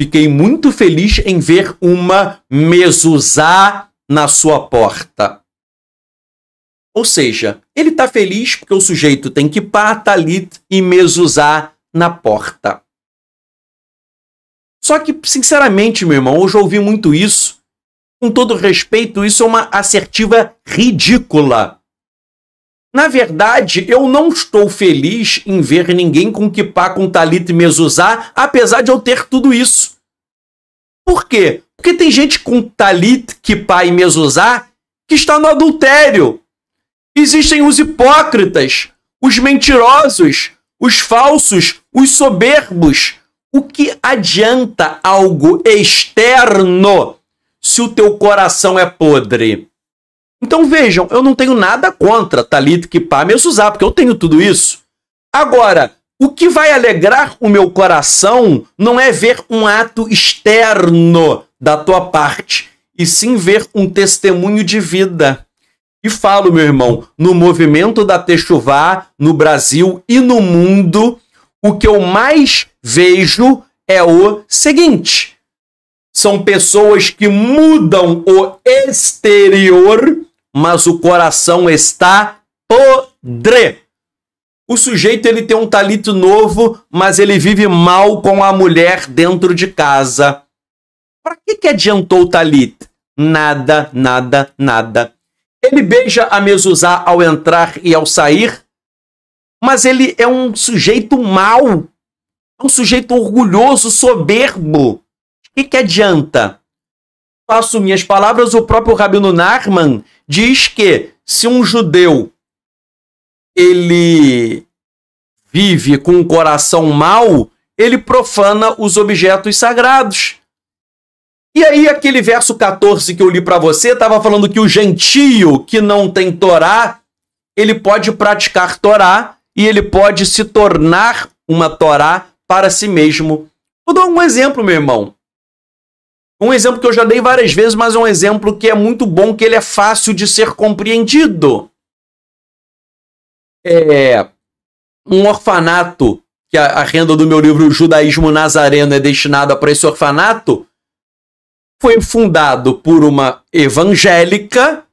Fiquei muito feliz em ver uma mezuzá na sua porta. Ou seja, ele está feliz porque o sujeito tem que pá, talit tá e mezuzá na porta. Só que, sinceramente, meu irmão, eu ouvi muito isso. Com todo respeito, isso é uma assertiva ridícula. Na verdade, eu não estou feliz em ver ninguém com kippah, com talit tá e mezuzá, apesar de eu ter tudo isso. Por quê? Porque tem gente com talit, tá kippah e mezuzá que está no adultério, Existem os hipócritas, os mentirosos, os falsos, os soberbos. O que adianta algo externo se o teu coração é podre? Então vejam, eu não tenho nada contra Talit Kipá usar porque eu tenho tudo isso. Agora, o que vai alegrar o meu coração não é ver um ato externo da tua parte, e sim ver um testemunho de vida. E falo, meu irmão, no movimento da Techuvá, no Brasil e no mundo, o que eu mais vejo é o seguinte: são pessoas que mudam o exterior, mas o coração está podre. O sujeito ele tem um talito novo, mas ele vive mal com a mulher dentro de casa. Para que que adiantou o talit? Nada, nada, nada. Ele beija a Mezuzá ao entrar e ao sair, mas ele é um sujeito mau, é um sujeito orgulhoso, soberbo. O que, que adianta? Faço minhas palavras, o próprio Rabino Narman diz que se um judeu ele vive com um coração mau, ele profana os objetos sagrados. E aí aquele verso 14 que eu li para você estava falando que o gentio que não tem Torá, ele pode praticar Torá e ele pode se tornar uma Torá para si mesmo. Vou dar um exemplo, meu irmão. Um exemplo que eu já dei várias vezes, mas é um exemplo que é muito bom, que ele é fácil de ser compreendido. É um orfanato, que a, a renda do meu livro Judaísmo Nazareno é destinada para esse orfanato, foi fundado por uma evangélica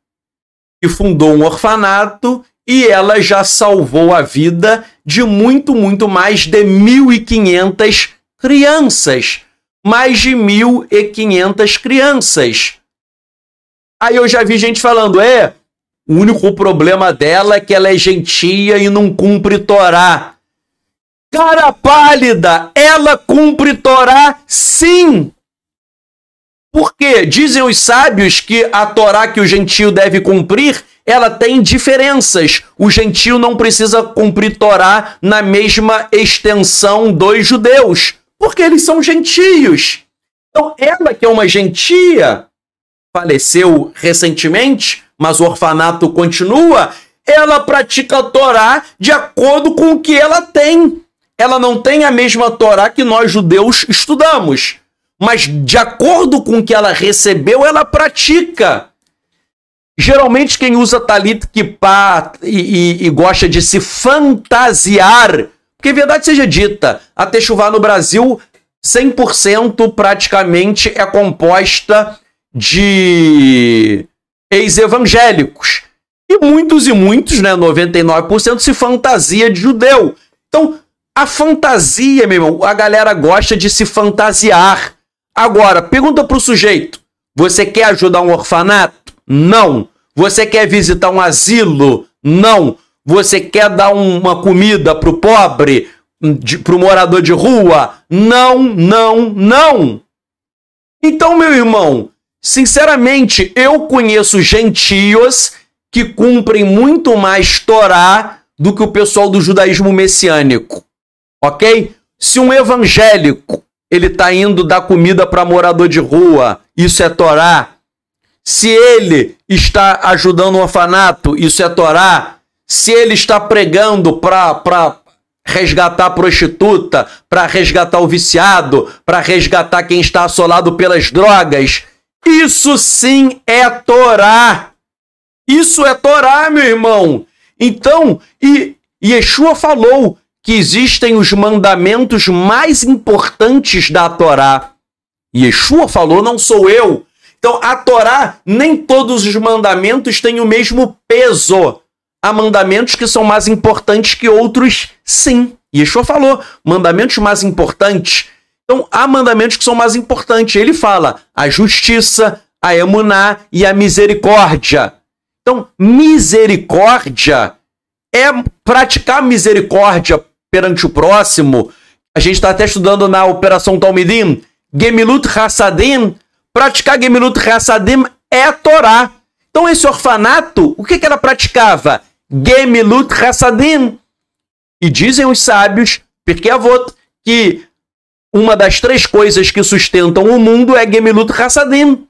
que fundou um orfanato e ela já salvou a vida de muito, muito mais de 1.500 crianças. Mais de 1.500 crianças. Aí eu já vi gente falando, é, o único problema dela é que ela é gentia e não cumpre Torá. Cara pálida, ela cumpre Torá sim! Porque dizem os sábios que a Torá que o gentio deve cumprir, ela tem diferenças. O gentio não precisa cumprir Torá na mesma extensão dos judeus, porque eles são gentios. Então, ela que é uma gentia, faleceu recentemente, mas o orfanato continua, ela pratica a Torá de acordo com o que ela tem. Ela não tem a mesma Torá que nós judeus estudamos mas de acordo com o que ela recebeu, ela pratica. Geralmente quem usa talit kippah e, e, e gosta de se fantasiar, porque verdade seja dita, a techuvá no Brasil 100% praticamente é composta de ex-evangélicos. E muitos e muitos, né, 99% se fantasia de judeu. Então, a fantasia, meu irmão, a galera gosta de se fantasiar. Agora, pergunta para o sujeito: você quer ajudar um orfanato? Não. Você quer visitar um asilo? Não. Você quer dar uma comida para o pobre, para o morador de rua? Não, não, não. Então, meu irmão, sinceramente, eu conheço gentios que cumprem muito mais Torá do que o pessoal do judaísmo messiânico. Ok? Se um evangélico ele está indo dar comida para morador de rua, isso é Torá. Se ele está ajudando um orfanato, isso é Torá. Se ele está pregando para resgatar a prostituta, para resgatar o viciado, para resgatar quem está assolado pelas drogas, isso sim é Torá. Isso é Torá, meu irmão. Então, e Yeshua falou que existem os mandamentos mais importantes da Torá. Yeshua falou: não sou eu. Então, a Torá, nem todos os mandamentos têm o mesmo peso. Há mandamentos que são mais importantes que outros, sim. Yeshua falou: mandamentos mais importantes. Então, há mandamentos que são mais importantes. Ele fala a justiça, a emuná e a misericórdia. Então, misericórdia é praticar misericórdia perante o próximo. A gente está até estudando na Operação Talmidim, Gemilut Hassadim. Praticar Gemilut Hassadim é a Torá. Então esse orfanato, o que, que ela praticava? Gemilut Hassadim. E dizem os sábios, porque avot, que uma das três coisas que sustentam o mundo é Gemilut Hassadim.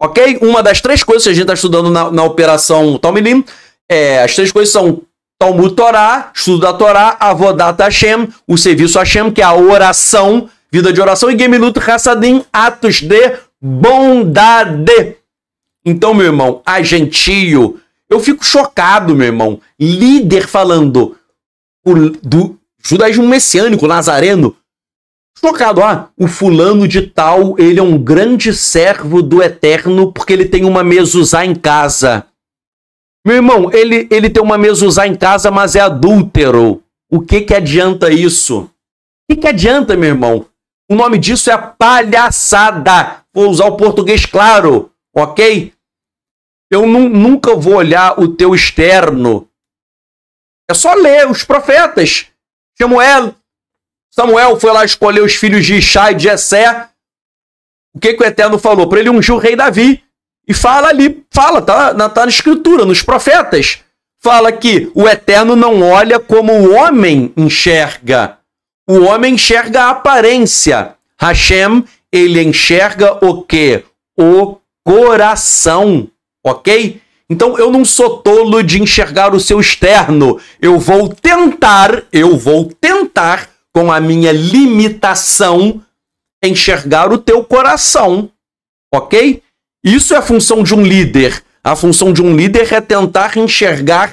Ok? Uma das três coisas que a gente está estudando na, na Operação Talmidim, é, as três coisas são Talmud Torá, estudo da Torá, Avodat Hashem, o serviço Hashem, que é a oração, vida de oração, e Gemilut Hassadim, atos de bondade. Então, meu irmão, a gentio, eu fico chocado, meu irmão, líder falando do judaísmo messiânico, nazareno, chocado, ah, o fulano de tal, ele é um grande servo do eterno porque ele tem uma mezuzá em casa. Meu irmão, ele, ele tem uma mezuzá em casa, mas é adúltero. O que que adianta isso? O que, que adianta, meu irmão? O nome disso é palhaçada. Vou usar o português claro, ok? Eu nunca vou olhar o teu externo. É só ler os profetas. Samuel, Samuel foi lá escolher os filhos de Isha e de Essé. O que, que o Eterno falou? Para ele ungir o rei Davi. E fala ali, fala, tá na, tá na escritura, nos profetas. Fala que o eterno não olha como o homem enxerga. O homem enxerga a aparência. Hashem, ele enxerga o quê? O coração, ok? Então eu não sou tolo de enxergar o seu externo. Eu vou tentar, eu vou tentar, com a minha limitação, enxergar o teu coração, ok? Isso é a função de um líder. A função de um líder é tentar enxergar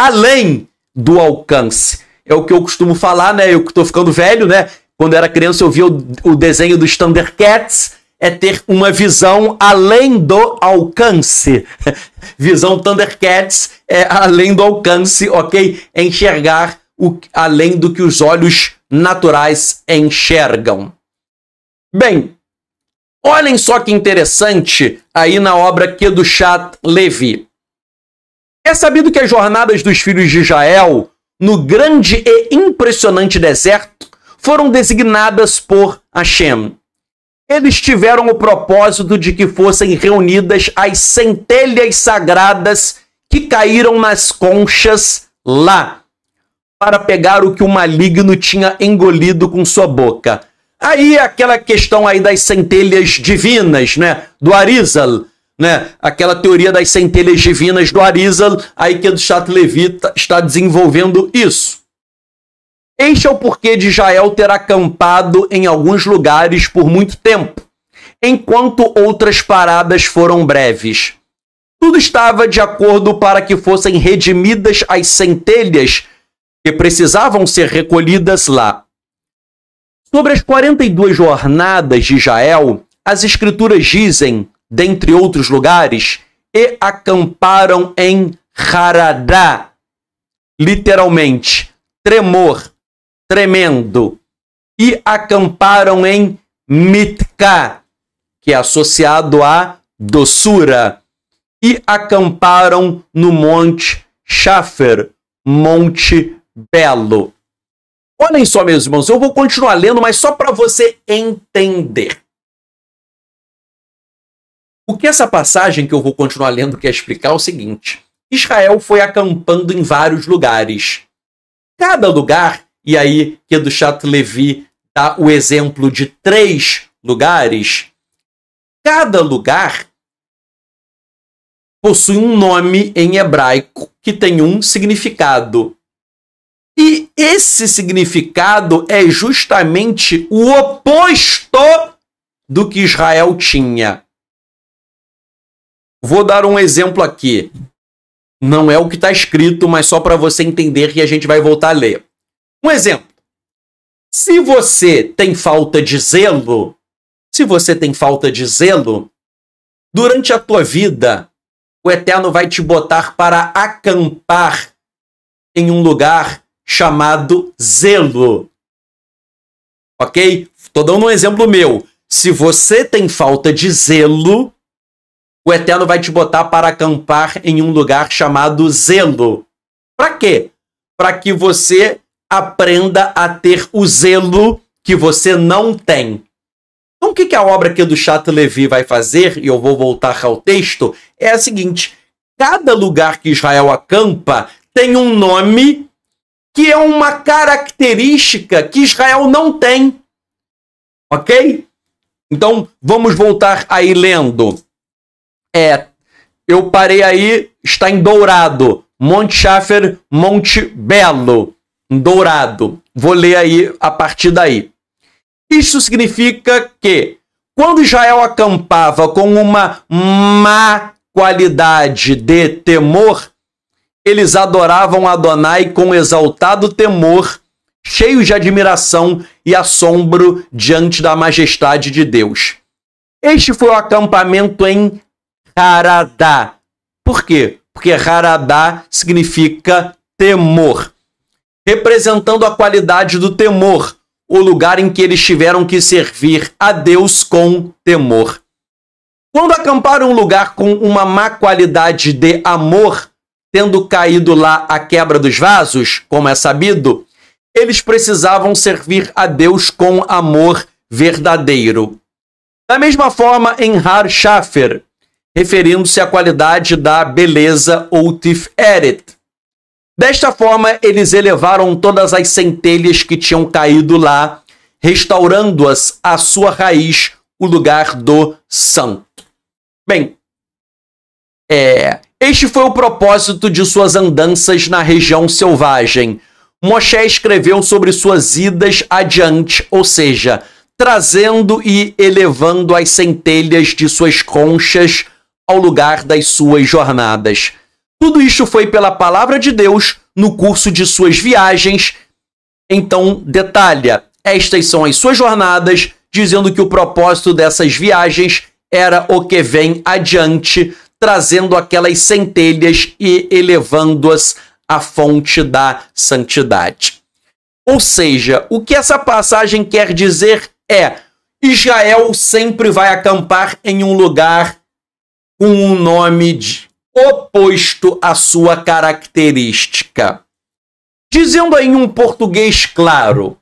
além do alcance. É o que eu costumo falar, né? Eu que tô ficando velho, né? Quando era criança eu via o, o desenho dos Thundercats, é ter uma visão além do alcance. visão Thundercats é além do alcance, ok? É enxergar o, além do que os olhos naturais enxergam. Bem, Olhem só que interessante aí na obra Kedushat Levi. É sabido que as jornadas dos filhos de Israel no grande e impressionante deserto foram designadas por Hashem. Eles tiveram o propósito de que fossem reunidas as centelhas sagradas que caíram nas conchas lá, para pegar o que o maligno tinha engolido com sua boca Aí aquela questão aí das centelhas divinas, né? Do Arizal, né? Aquela teoria das centelhas divinas do Arizal, aí que do Levi tá, está desenvolvendo isso. Este é o porquê de Israel ter acampado em alguns lugares por muito tempo, enquanto outras paradas foram breves. Tudo estava de acordo para que fossem redimidas as centelhas que precisavam ser recolhidas lá. Sobre as 42 jornadas de Israel, as Escrituras dizem, dentre outros lugares, e acamparam em Haradá, literalmente, tremor, tremendo, e acamparam em Mitka, que é associado à doçura, e acamparam no Monte Shafer, Monte Belo. Olhem só, meus irmãos, eu vou continuar lendo, mas só para você entender. O que essa passagem que eu vou continuar lendo quer explicar é o seguinte: Israel foi acampando em vários lugares. Cada lugar, e aí que do Chato Levi dá o exemplo de três lugares, cada lugar possui um nome em hebraico que tem um significado. E esse significado é justamente o oposto do que Israel tinha. Vou dar um exemplo aqui. Não é o que está escrito, mas só para você entender que a gente vai voltar a ler. Um exemplo. Se você tem falta de zelo, se você tem falta de zelo, durante a tua vida, o Eterno vai te botar para acampar em um lugar chamado zelo. Ok? Estou dando um exemplo meu. Se você tem falta de zelo, o Eterno vai te botar para acampar em um lugar chamado zelo. Para quê? Para que você aprenda a ter o zelo que você não tem. Então, o que a obra aqui do Chato Levi vai fazer, e eu vou voltar ao texto, é a seguinte: cada lugar que Israel acampa tem um nome que é uma característica que Israel não tem. Ok? Então, vamos voltar aí lendo. É, eu parei aí, está em dourado. Monte Schaffer, Monte Belo, em dourado. Vou ler aí a partir daí. Isso significa que quando Israel acampava com uma má qualidade de temor, eles adoravam Adonai com exaltado temor, cheios de admiração e assombro diante da majestade de Deus. Este foi o acampamento em Haradá. Por quê? Porque Haradá significa temor, representando a qualidade do temor, o lugar em que eles tiveram que servir a Deus com temor. Quando acamparam um lugar com uma má qualidade de amor, tendo caído lá a quebra dos vasos, como é sabido, eles precisavam servir a Deus com amor verdadeiro. Da mesma forma, Har Schaffer, referindo-se à qualidade da beleza ou eret. Desta forma, eles elevaram todas as centelhas que tinham caído lá, restaurando-as à sua raiz, o lugar do santo. Bem, é, este foi o propósito de suas andanças na região selvagem. Moshe escreveu sobre suas idas adiante, ou seja, trazendo e elevando as centelhas de suas conchas ao lugar das suas jornadas. Tudo isto foi pela palavra de Deus no curso de suas viagens. Então, detalha: estas são as suas jornadas, dizendo que o propósito dessas viagens era o que vem adiante, trazendo aquelas centelhas e elevando-as à fonte da santidade. Ou seja, o que essa passagem quer dizer é: Israel sempre vai acampar em um lugar com um nome de, oposto à sua característica. Dizendo em um português claro,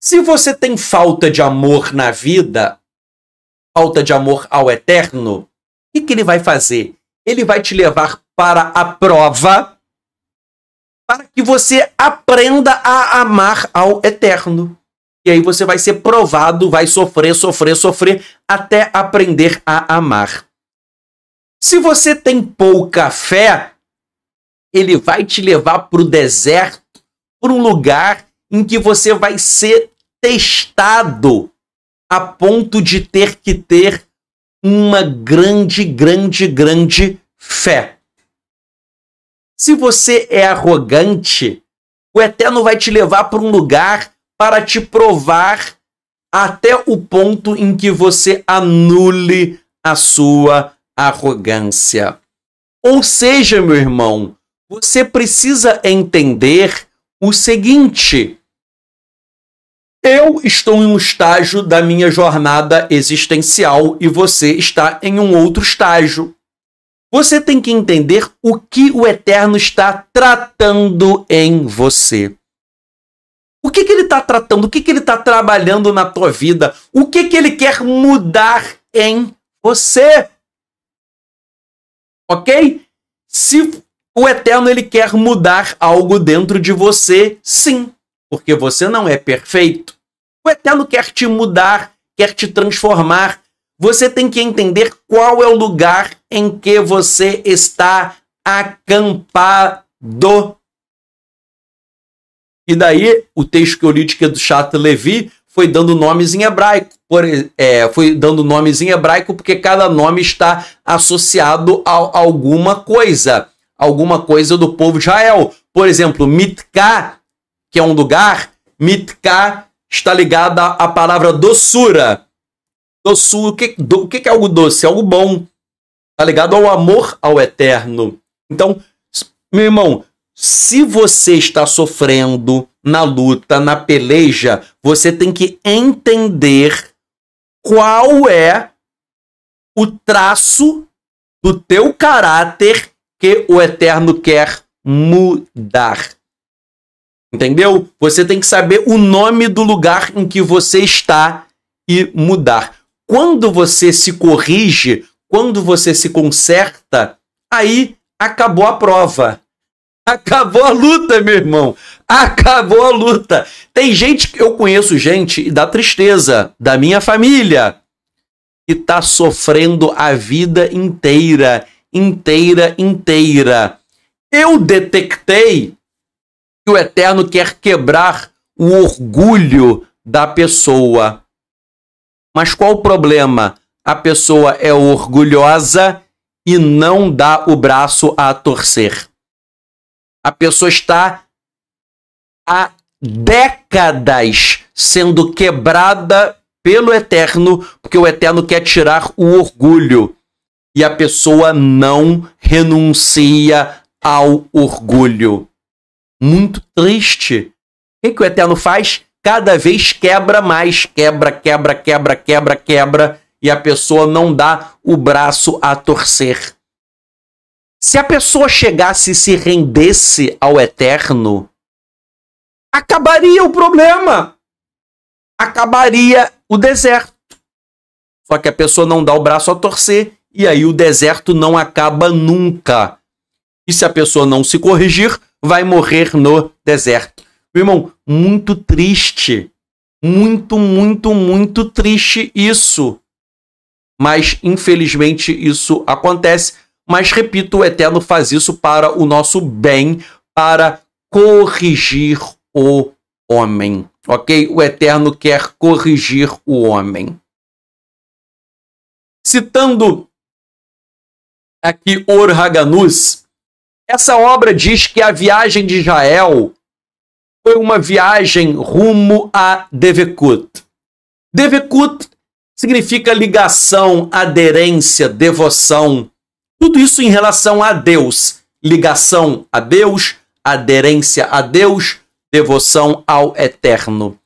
se você tem falta de amor na vida, falta de amor ao eterno, o que, que ele vai fazer? Ele vai te levar para a prova para que você aprenda a amar ao eterno. E aí você vai ser provado, vai sofrer, sofrer, sofrer, até aprender a amar. Se você tem pouca fé, ele vai te levar para o deserto, para um lugar em que você vai ser testado a ponto de ter que ter uma grande, grande, grande fé. Se você é arrogante, o Eterno vai te levar para um lugar para te provar até o ponto em que você anule a sua arrogância. Ou seja, meu irmão, você precisa entender o seguinte: eu estou em um estágio da minha jornada existencial e você está em um outro estágio. Você tem que entender o que o Eterno está tratando em você. O que, que ele está tratando? O que, que ele está trabalhando na tua vida? O que, que ele quer mudar em você? Ok? Se o Eterno ele quer mudar algo dentro de você, sim porque você não é perfeito. O Eterno quer te mudar, quer te transformar. Você tem que entender qual é o lugar em que você está acampado. E daí, o texto que eu li de Kedushat Levi foi dando nomes em hebraico. Por, é, foi dando nomes em hebraico porque cada nome está associado a alguma coisa. Alguma coisa do povo de Israel. Por exemplo, Mitka que é um lugar, mitká está ligada à palavra doçura. Doçura, o que, do, o que é algo doce? É algo bom. Está ligado ao amor ao eterno. Então, meu irmão, se você está sofrendo na luta, na peleja, você tem que entender qual é o traço do teu caráter que o Eterno quer mudar. Entendeu? Você tem que saber o nome do lugar em que você está e mudar. Quando você se corrige, quando você se conserta, aí acabou a prova. Acabou a luta, meu irmão. Acabou a luta. Tem gente que eu conheço, gente da tristeza, da minha família, que tá sofrendo a vida inteira, inteira, inteira. Eu detectei o Eterno quer quebrar o orgulho da pessoa. Mas qual o problema? A pessoa é orgulhosa e não dá o braço a torcer. A pessoa está há décadas sendo quebrada pelo Eterno, porque o Eterno quer tirar o orgulho. E a pessoa não renuncia ao orgulho muito triste. O que, que o Eterno faz? Cada vez quebra mais, quebra, quebra, quebra, quebra, quebra, e a pessoa não dá o braço a torcer. Se a pessoa chegasse e se rendesse ao Eterno, acabaria o problema. Acabaria o deserto. Só que a pessoa não dá o braço a torcer e aí o deserto não acaba nunca. E se a pessoa não se corrigir, vai morrer no deserto. Meu irmão, muito triste. Muito, muito, muito triste isso. Mas, infelizmente, isso acontece. Mas, repito, o Eterno faz isso para o nosso bem, para corrigir o homem. Ok? O Eterno quer corrigir o homem. Citando aqui Orhaganus, essa obra diz que a viagem de Israel foi uma viagem rumo a Devekut. Devekut significa ligação, aderência, devoção. Tudo isso em relação a Deus. Ligação a Deus, aderência a Deus, devoção ao Eterno.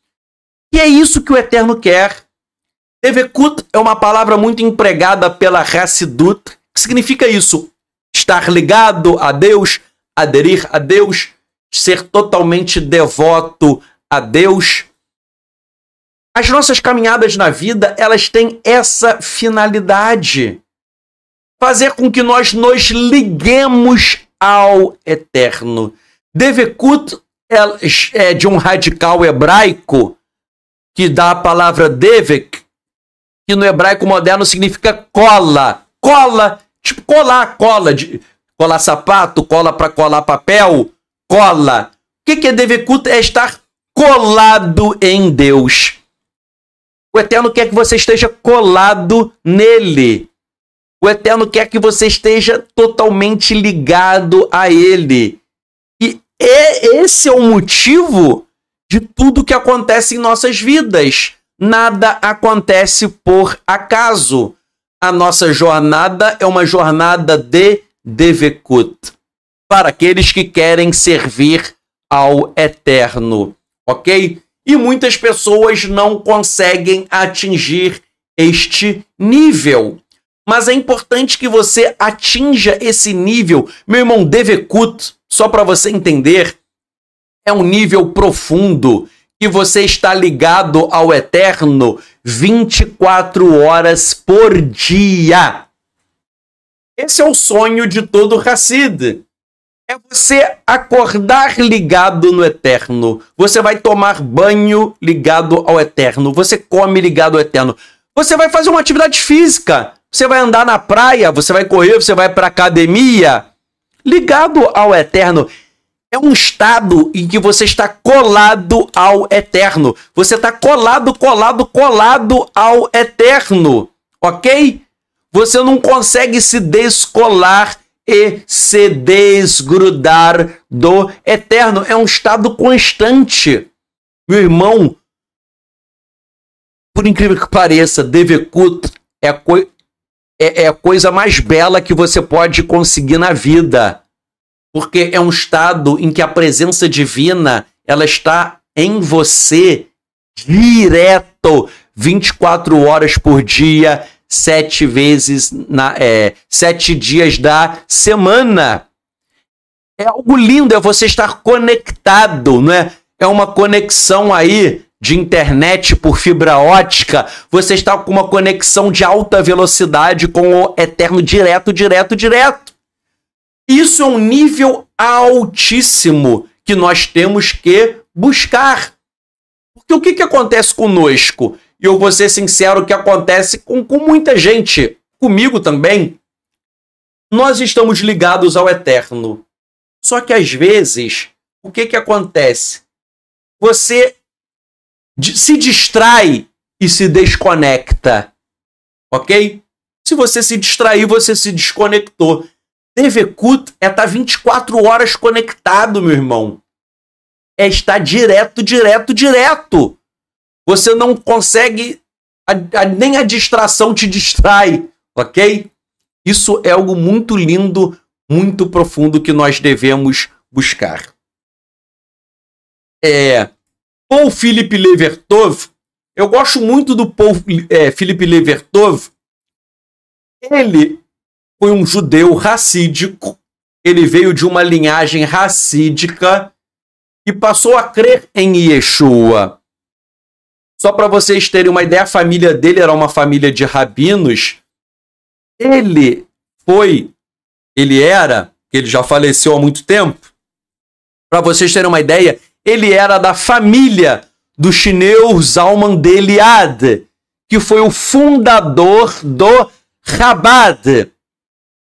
E é isso que o Eterno quer. Devekut é uma palavra muito empregada pela Hassidut, que significa isso, estar ligado a Deus, aderir a Deus, ser totalmente devoto a Deus. As nossas caminhadas na vida, elas têm essa finalidade: fazer com que nós nos liguemos ao eterno. Devekut é, é de um radical hebraico que dá a palavra devek, que no hebraico moderno significa cola, cola Tipo, colar cola de colar sapato, cola para colar papel, cola. O que, que é dever culto? É estar colado em Deus. O Eterno quer que você esteja colado nele. O Eterno quer que você esteja totalmente ligado a ele. E é, esse é o motivo de tudo que acontece em nossas vidas. Nada acontece por acaso a nossa jornada é uma jornada de Devekut, para aqueles que querem servir ao Eterno, ok? E muitas pessoas não conseguem atingir este nível. Mas é importante que você atinja esse nível. Meu irmão, Devekut, só para você entender, é um nível profundo que você está ligado ao Eterno 24 horas por dia. Esse é o sonho de todo Hassid. É você acordar ligado no Eterno. Você vai tomar banho ligado ao Eterno. Você come ligado ao Eterno. Você vai fazer uma atividade física. Você vai andar na praia, você vai correr, você vai para academia. Ligado ao Eterno é um estado em que você está colado ao eterno. Você está colado, colado, colado ao eterno, ok? Você não consegue se descolar e se desgrudar do eterno. É um estado constante. Meu irmão, por incrível que pareça, Devekut é, é, é a coisa mais bela que você pode conseguir na vida porque é um estado em que a presença divina ela está em você direto, 24 horas por dia, sete vezes na é, sete dias da semana. É algo lindo, é você estar conectado, não é? É uma conexão aí de internet por fibra ótica, você está com uma conexão de alta velocidade com o eterno direto, direto, direto. Isso é um nível altíssimo que nós temos que buscar. Porque o que, que acontece conosco? E eu vou ser sincero, o que acontece com, com muita gente, comigo também. Nós estamos ligados ao eterno. Só que às vezes, o que, que acontece? Você se distrai e se desconecta. Ok? Se você se distrair, você se desconectou. TV CUT é tá estar 24 horas conectado, meu irmão. É estar direto, direto, direto. Você não consegue. A, a, nem a distração te distrai, ok? Isso é algo muito lindo, muito profundo que nós devemos buscar. É, Paul Philip Levertov, eu gosto muito do Paul é, Philip Levertov. Ele foi um judeu racídico, ele veio de uma linhagem racídica e passou a crer em Yeshua. Só para vocês terem uma ideia, a família dele era uma família de rabinos. Ele foi, ele era, ele já faleceu há muito tempo. Para vocês terem uma ideia, ele era da família do chineu Zalman Deliad, que foi o fundador do Rabat.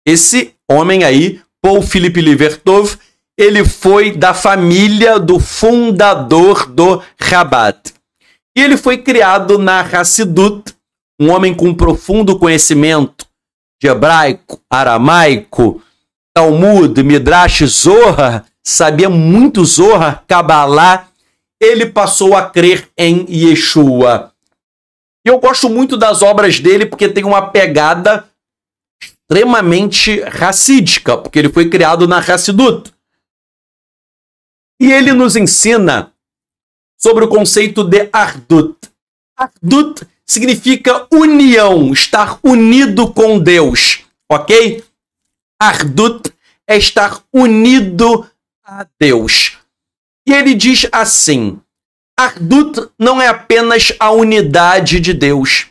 Esse homem aí, Paul Felipe Livertov, ele foi da família do fundador do Rabat. E ele foi criado na Hassidut, um homem com profundo conhecimento de hebraico, aramaico, Talmud, Midrash, Zorra, sabia muito Zorra, Kabbalah. Ele passou a crer em Yeshua. E eu gosto muito das obras dele porque tem uma pegada extremamente racídica, porque ele foi criado na Hassidut. E ele nos ensina sobre o conceito de Ardut. Ardut significa união, estar unido com Deus, ok? Ardut é estar unido a Deus. E ele diz assim: Ardut não é apenas a unidade de Deus,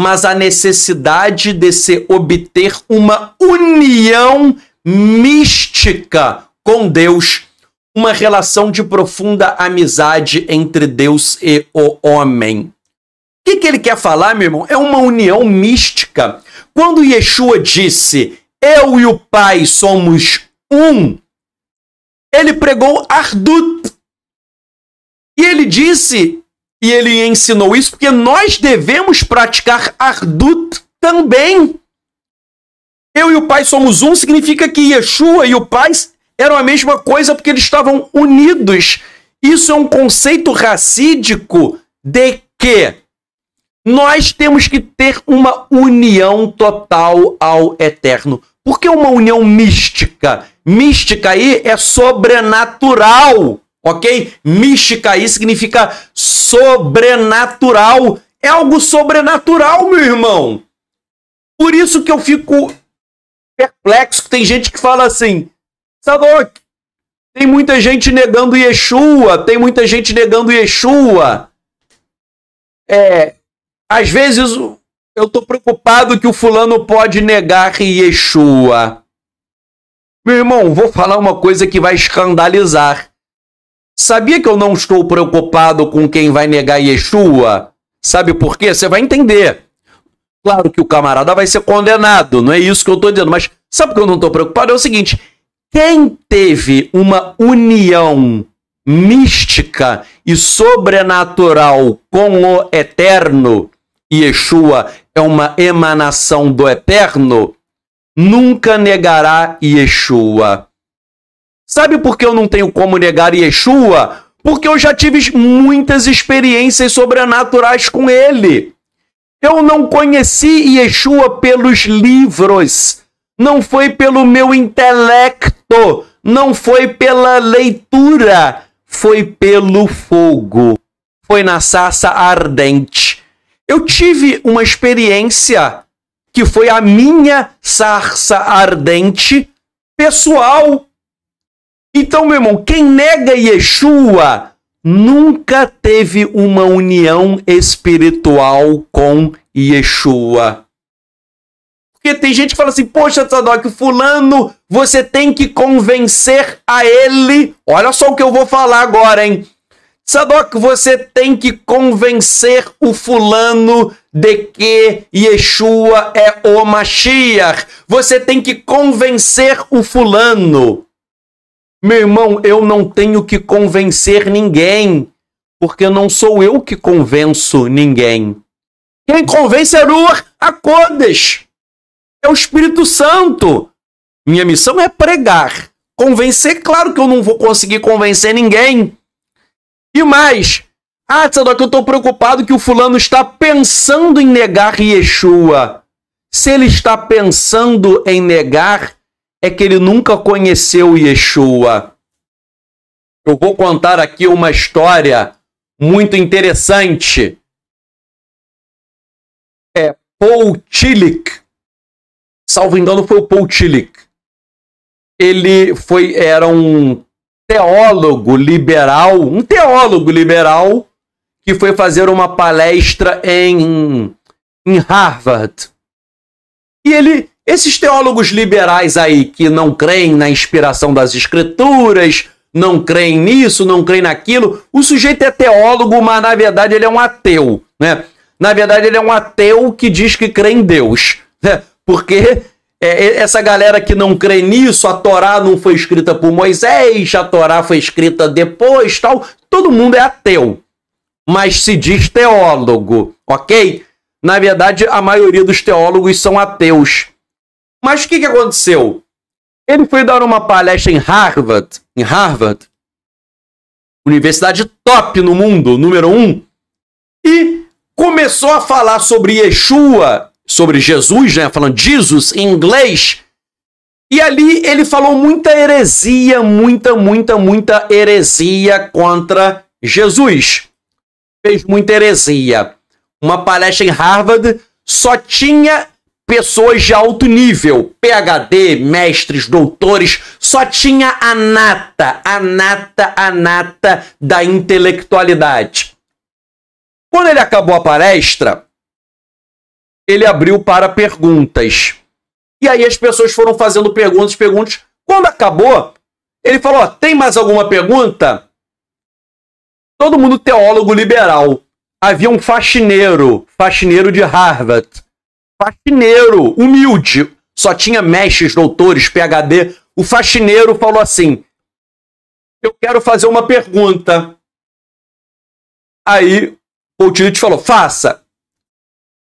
mas a necessidade de se obter uma união mística com Deus, uma relação de profunda amizade entre Deus e o homem. O que, que ele quer falar, meu irmão? É uma união mística. Quando Yeshua disse, eu e o Pai somos um, ele pregou Ardut. E ele disse e ele ensinou isso porque nós devemos praticar Ardut também. Eu e o Pai somos um significa que Yeshua e o Pai eram a mesma coisa porque eles estavam unidos. Isso é um conceito racídico de que nós temos que ter uma união total ao eterno. Por que uma união mística? Mística aí é sobrenatural ok? Mística aí significa sobrenatural. É algo sobrenatural, meu irmão. Por isso que eu fico perplexo tem gente que fala assim, Sadok, tem muita gente negando Yeshua, tem muita gente negando Yeshua. É, às vezes eu estou preocupado que o fulano pode negar Yeshua. Meu irmão, vou falar uma coisa que vai escandalizar. Sabia que eu não estou preocupado com quem vai negar Yeshua? Sabe por quê? Você vai entender. Claro que o camarada vai ser condenado, não é isso que eu estou dizendo, mas sabe por que eu não estou preocupado? É o seguinte: quem teve uma união mística e sobrenatural com o eterno, e Yeshua é uma emanação do eterno, nunca negará Yeshua. Sabe por que eu não tenho como negar Yeshua? Porque eu já tive muitas experiências sobrenaturais com ele. Eu não conheci Yeshua pelos livros, não foi pelo meu intelecto, não foi pela leitura, foi pelo fogo, foi na sarça ardente. Eu tive uma experiência que foi a minha sarça ardente pessoal então, meu irmão, quem nega Yeshua nunca teve uma união espiritual com Yeshua. Porque tem gente que fala assim, poxa, Sadok, fulano, você tem que convencer a ele. Olha só o que eu vou falar agora, hein? Sadok? você tem que convencer o fulano de que Yeshua é o Mashiach. Você tem que convencer o fulano. Meu irmão, eu não tenho que convencer ninguém, porque não sou eu que convenço ninguém. Quem convence é Ruach acordes é o Espírito Santo. Minha missão é pregar. Convencer, claro que eu não vou conseguir convencer ninguém. E mais, ah, que eu estou preocupado que o fulano está pensando em negar Yeshua. Se ele está pensando em negar é que ele nunca conheceu Yeshua. Eu vou contar aqui uma história muito interessante. É Paul Tillich. Salvo engano, foi o Paul Tillich. Ele foi, era um teólogo liberal, um teólogo liberal que foi fazer uma palestra em, em Harvard. E ele esses teólogos liberais aí que não creem na inspiração das escrituras, não creem nisso, não creem naquilo, o sujeito é teólogo, mas na verdade ele é um ateu, né? Na verdade ele é um ateu que diz que crê em Deus, né? Porque é, essa galera que não crê nisso, a Torá não foi escrita por Moisés, a Torá foi escrita depois, tal, todo mundo é ateu, mas se diz teólogo, ok? Na verdade, a maioria dos teólogos são ateus. Mas o que, que aconteceu? Ele foi dar uma palestra em Harvard, em Harvard, universidade top no mundo, número um, e começou a falar sobre Yeshua, sobre Jesus, né? Falando Jesus em inglês. E ali ele falou muita heresia, muita, muita, muita heresia contra Jesus. Fez muita heresia. Uma palestra em Harvard só tinha pessoas de alto nível, PhD, mestres, doutores, só tinha a nata, a nata, a nata da intelectualidade. Quando ele acabou a palestra, ele abriu para perguntas. E aí as pessoas foram fazendo perguntas, perguntas. Quando acabou, ele falou: tem mais alguma pergunta? Todo mundo teólogo liberal. Havia um faxineiro, faxineiro de Harvard faxineiro, humilde, só tinha mestres, doutores, PhD. O faxineiro falou assim: Eu quero fazer uma pergunta. Aí Poutilite falou: Faça.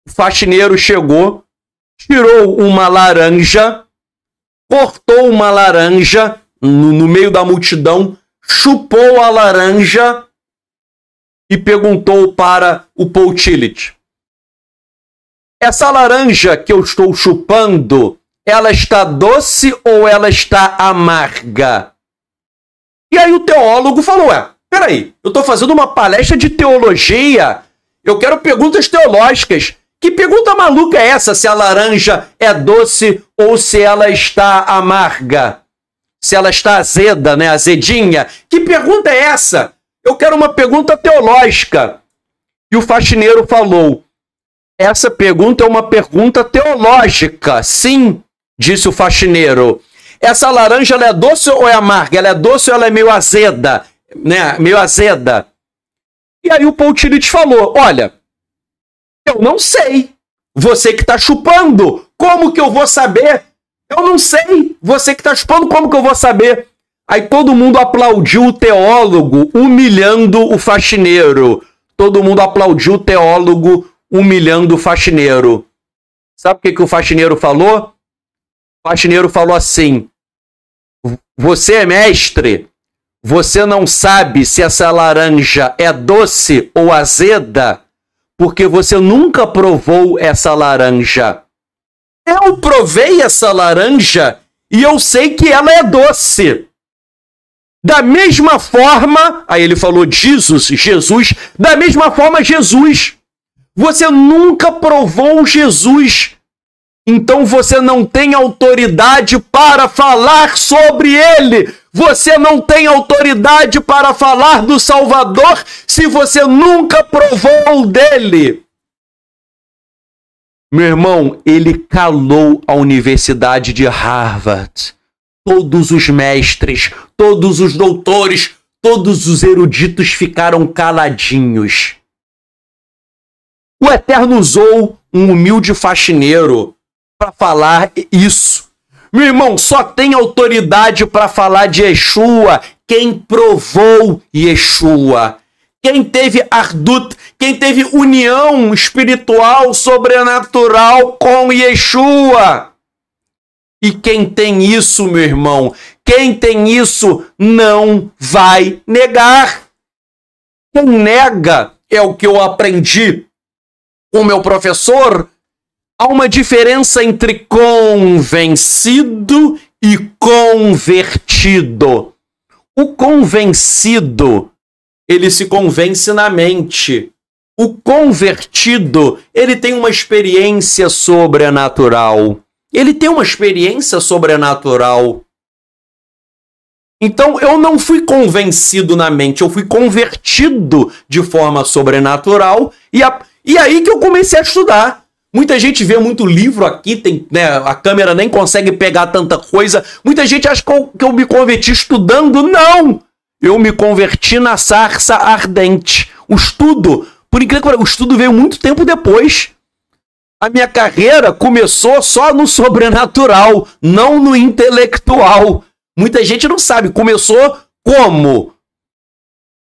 O faxineiro chegou, tirou uma laranja, cortou uma laranja no, no meio da multidão, chupou a laranja e perguntou para o Poutilite. Essa laranja que eu estou chupando, ela está doce ou ela está amarga? E aí o teólogo falou: Ué, peraí, eu estou fazendo uma palestra de teologia, eu quero perguntas teológicas. Que pergunta maluca é essa se a laranja é doce ou se ela está amarga? Se ela está azeda, né? Azedinha. Que pergunta é essa? Eu quero uma pergunta teológica. E o faxineiro falou: essa pergunta é uma pergunta teológica. Sim, disse o faxineiro. Essa laranja é doce ou é amarga? Ela é doce ou ela é meio azeda? Né? Meio azeda. E aí o Poutilho falou: Olha, eu não sei. Você que está chupando, como que eu vou saber? Eu não sei. Você que está chupando, como que eu vou saber? Aí todo mundo aplaudiu o teólogo humilhando o faxineiro. Todo mundo aplaudiu o teólogo humilhando o faxineiro. Sabe o que, que o faxineiro falou? O faxineiro falou assim: Você é mestre, você não sabe se essa laranja é doce ou azeda, porque você nunca provou essa laranja. Eu provei essa laranja e eu sei que ela é doce. Da mesma forma, aí ele falou Jesus, Jesus, da mesma forma Jesus você nunca provou Jesus. Então você não tem autoridade para falar sobre ele. Você não tem autoridade para falar do Salvador se você nunca provou dele. Meu irmão, ele calou a Universidade de Harvard. Todos os mestres, todos os doutores, todos os eruditos ficaram caladinhos. O Eterno usou um humilde faxineiro para falar isso. Meu irmão, só tem autoridade para falar de Yeshua quem provou Yeshua. Quem teve Ardut, quem teve união espiritual sobrenatural com Yeshua. E quem tem isso, meu irmão, quem tem isso não vai negar. Quem nega é o que eu aprendi o meu professor, há uma diferença entre convencido e convertido. O convencido, ele se convence na mente. O convertido, ele tem uma experiência sobrenatural. Ele tem uma experiência sobrenatural. Então eu não fui convencido na mente, eu fui convertido de forma sobrenatural e, a, e aí que eu comecei a estudar. Muita gente vê muito livro aqui, tem, né, a câmera nem consegue pegar tanta coisa. Muita gente acha que eu, que eu me converti estudando. Não! Eu me converti na sarça ardente. O estudo, por incrível que o estudo veio muito tempo depois. A minha carreira começou só no sobrenatural, não no intelectual. Muita gente não sabe. Começou como?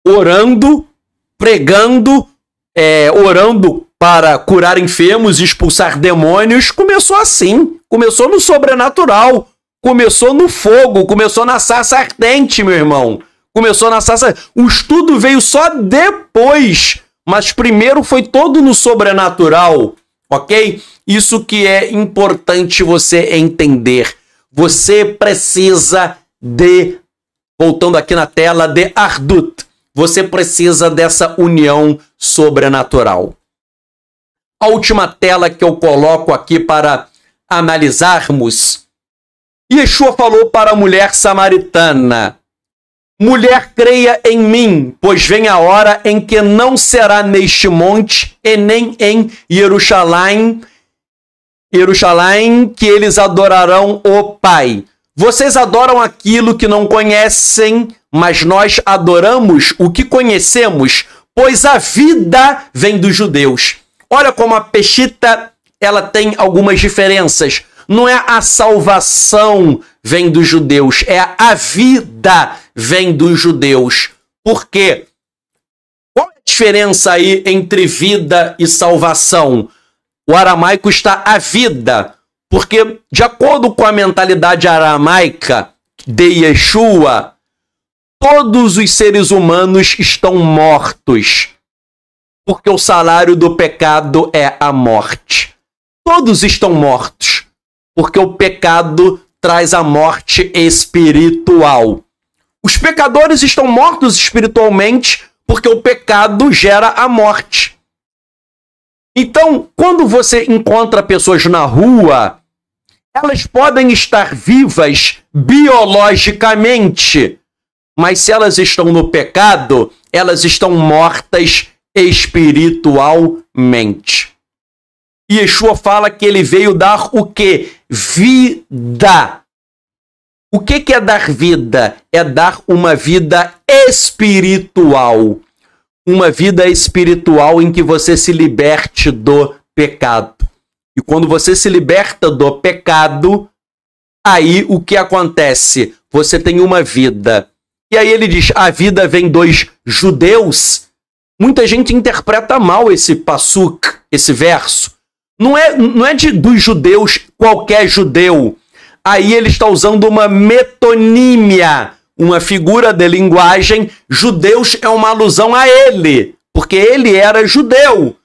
Orando, pregando, é, orando para curar enfermos e expulsar demônios começou assim. Começou no sobrenatural. Começou no fogo. Começou na sassa ardente, meu irmão. Começou na sassa. O estudo veio só depois. Mas primeiro foi todo no sobrenatural, ok? Isso que é importante você entender. Você precisa de, voltando aqui na tela, de ardut você precisa dessa união sobrenatural. A última tela que eu coloco aqui para analisarmos. Yeshua falou para a mulher samaritana: Mulher, creia em mim, pois vem a hora em que não será neste monte e nem em Jerusalém, Jerusalém que eles adorarão o Pai. Vocês adoram aquilo que não conhecem, mas nós adoramos o que conhecemos, pois a vida vem dos judeus. Olha como a peshita ela tem algumas diferenças. Não é a salvação vem dos judeus, é a vida vem dos judeus. Por quê? Qual é a diferença aí entre vida e salvação? O aramaico está a vida. Porque, de acordo com a mentalidade aramaica de Yeshua, todos os seres humanos estão mortos. Porque o salário do pecado é a morte. Todos estão mortos. Porque o pecado traz a morte espiritual. Os pecadores estão mortos espiritualmente porque o pecado gera a morte. Então, quando você encontra pessoas na rua elas podem estar vivas biologicamente, mas se elas estão no pecado, elas estão mortas espiritualmente. E Yeshua fala que ele veio dar o que? Vida. O que é dar vida? É dar uma vida espiritual. Uma vida espiritual em que você se liberte do pecado. E quando você se liberta do pecado, aí o que acontece? Você tem uma vida. E aí ele diz: a vida vem dos judeus. Muita gente interpreta mal esse passuk, esse verso. Não é, não é de dos judeus qualquer judeu. Aí ele está usando uma metonímia, uma figura de linguagem. Judeus é uma alusão a ele, porque ele era judeu.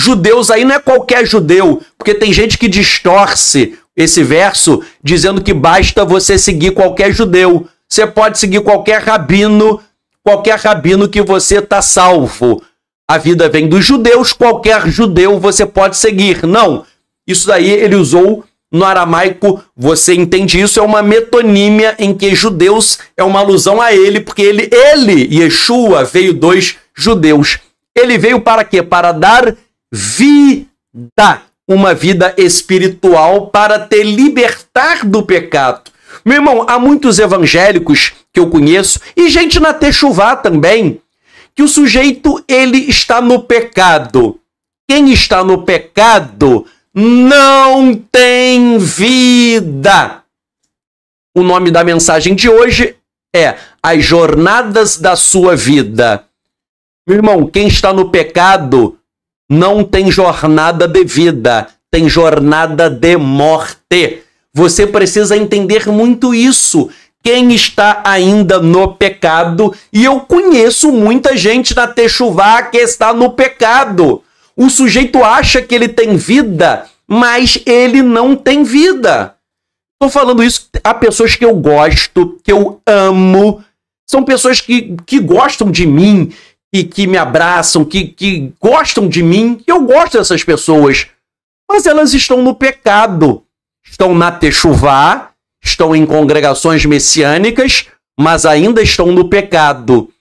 Judeus aí não é qualquer judeu, porque tem gente que distorce esse verso dizendo que basta você seguir qualquer judeu. Você pode seguir qualquer rabino, qualquer rabino que você está salvo. A vida vem dos judeus, qualquer judeu você pode seguir. Não. Isso daí ele usou no aramaico, você entende isso, é uma metonímia em que judeus é uma alusão a ele, porque ele, ele, Yeshua, veio dos judeus. Ele veio para quê? Para dar vida, uma vida espiritual para te libertar do pecado. Meu irmão, há muitos evangélicos que eu conheço e gente na Techuvá também, que o sujeito ele está no pecado. Quem está no pecado não tem vida. O nome da mensagem de hoje é As Jornadas da Sua Vida. Meu irmão, quem está no pecado não tem jornada de vida, tem jornada de morte. Você precisa entender muito isso. Quem está ainda no pecado, e eu conheço muita gente na Techuvá que está no pecado. O sujeito acha que ele tem vida, mas ele não tem vida. Estou falando isso a pessoas que eu gosto, que eu amo, são pessoas que, que gostam de mim, que, que me abraçam, que, que gostam de mim, que eu gosto dessas pessoas. Mas elas estão no pecado. Estão na Techuvá, estão em congregações messiânicas, mas ainda estão no pecado.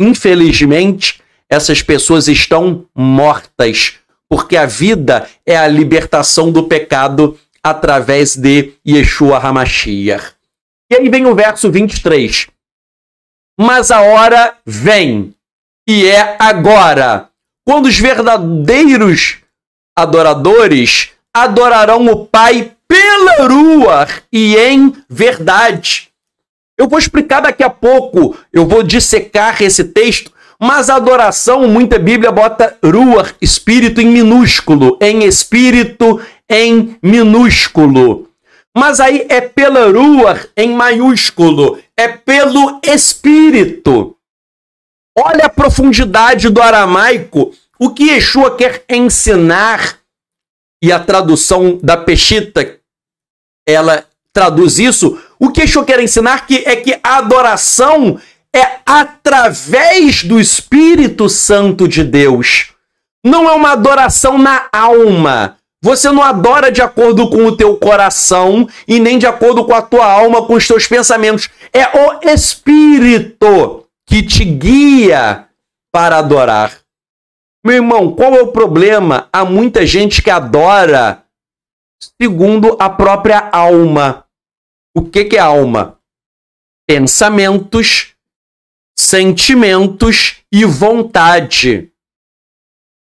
Infelizmente, essas pessoas estão mortas, porque a vida é a libertação do pecado através de Yeshua Hamashiach. E aí vem o verso 23. Mas a hora vem e é agora. Quando os verdadeiros adoradores adorarão o Pai pela rua e em verdade. Eu vou explicar daqui a pouco, eu vou dissecar esse texto, mas a adoração, muita Bíblia bota rua, espírito em minúsculo, em espírito em minúsculo. Mas aí é pela rua em maiúsculo, é pelo espírito. Olha a profundidade do aramaico. O que Yeshua quer ensinar, e a tradução da Peshita, ela traduz isso. O que Yeshua quer ensinar que, é que a adoração é através do Espírito Santo de Deus. Não é uma adoração na alma. Você não adora de acordo com o teu coração e nem de acordo com a tua alma, com os teus pensamentos. É o Espírito que te guia para adorar. Meu irmão, qual é o problema? Há muita gente que adora segundo a própria alma. O que, que é alma? Pensamentos, sentimentos e vontade.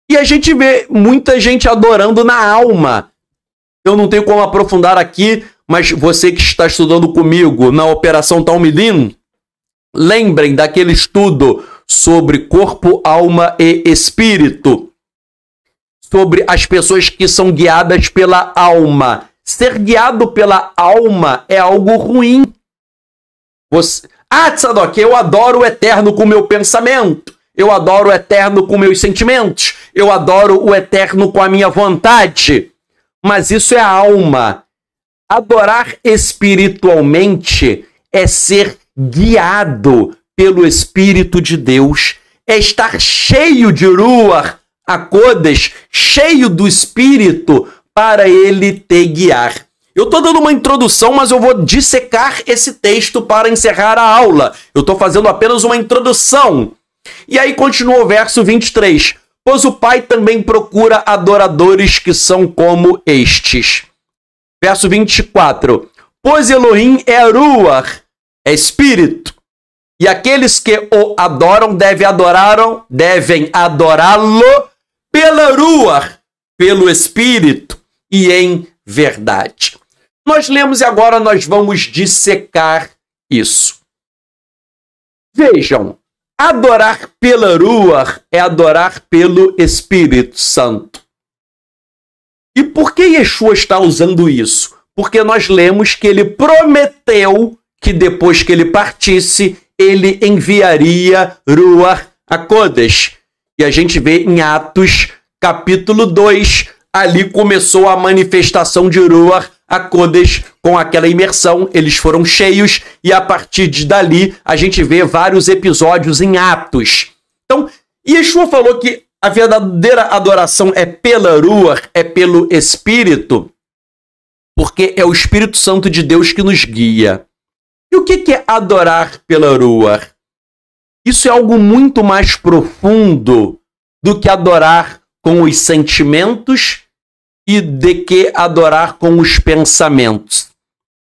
E a gente vê muita gente adorando na alma. Eu não tenho como aprofundar aqui, mas você que está estudando comigo na Operação Talmidim, Lembrem daquele estudo sobre corpo, alma e espírito, sobre as pessoas que são guiadas pela alma. Ser guiado pela alma é algo ruim. Você... Ah, Tzadok, eu adoro o eterno com meu pensamento. Eu adoro o eterno com meus sentimentos. Eu adoro o eterno com a minha vontade. Mas isso é alma. Adorar espiritualmente é ser guiado pelo Espírito de Deus, é estar cheio de Ruach Akodes, cheio do Espírito, para ele te guiar. Eu estou dando uma introdução, mas eu vou dissecar esse texto para encerrar a aula. Eu estou fazendo apenas uma introdução. E aí continua o verso 23. Pois o Pai também procura adoradores que são como estes. Verso 24. Pois Elohim é Ruach, é espírito. E aqueles que o adoram devem adoraram, devem adorá-lo pela rua, pelo espírito e em verdade. Nós lemos e agora nós vamos dissecar isso. Vejam, adorar pela rua é adorar pelo Espírito Santo. E por que Yeshua está usando isso? Porque nós lemos que ele prometeu que depois que ele partisse, ele enviaria a HaKodesh. E a gente vê em Atos, capítulo 2, ali começou a manifestação de a HaKodesh com aquela imersão, eles foram cheios e a partir de dali a gente vê vários episódios em Atos. Então, Yeshua falou que a verdadeira adoração é pela Ruar, é pelo Espírito, porque é o Espírito Santo de Deus que nos guia. E o que é adorar pela rua? Isso é algo muito mais profundo do que adorar com os sentimentos e de que adorar com os pensamentos.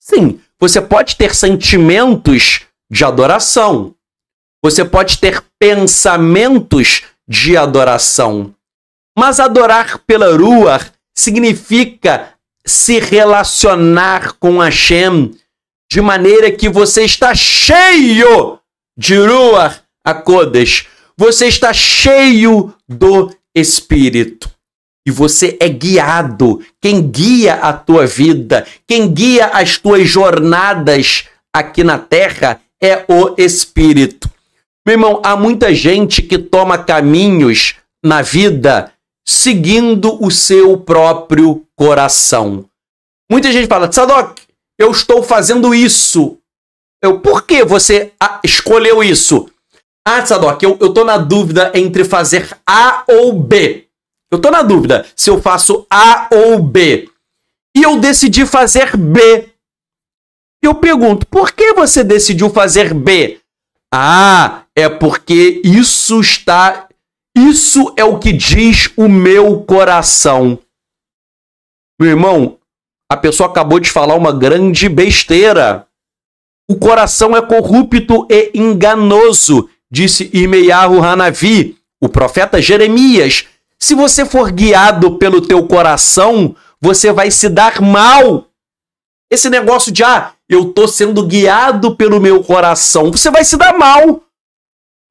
Sim, você pode ter sentimentos de adoração. Você pode ter pensamentos de adoração. Mas adorar pela rua significa se relacionar com Hashem, de maneira que você está cheio de Ruach Akodesh. Você está cheio do Espírito. E você é guiado. Quem guia a tua vida, quem guia as tuas jornadas aqui na terra é o Espírito. Meu irmão, há muita gente que toma caminhos na vida seguindo o seu próprio coração. Muita gente fala, Sadoc. Eu estou fazendo isso. Eu, por que você ah, escolheu isso? Ah, Sadok, eu, eu tô na dúvida entre fazer A ou B. Eu tô na dúvida se eu faço A ou B. E eu decidi fazer B. Eu pergunto, por que você decidiu fazer B? Ah, é porque isso está. Isso é o que diz o meu coração. Meu irmão, a pessoa acabou de falar uma grande besteira. O coração é corrupto e enganoso, disse Imeyahu Hanavi, o profeta Jeremias. Se você for guiado pelo teu coração, você vai se dar mal. Esse negócio de ah, eu tô sendo guiado pelo meu coração, você vai se dar mal.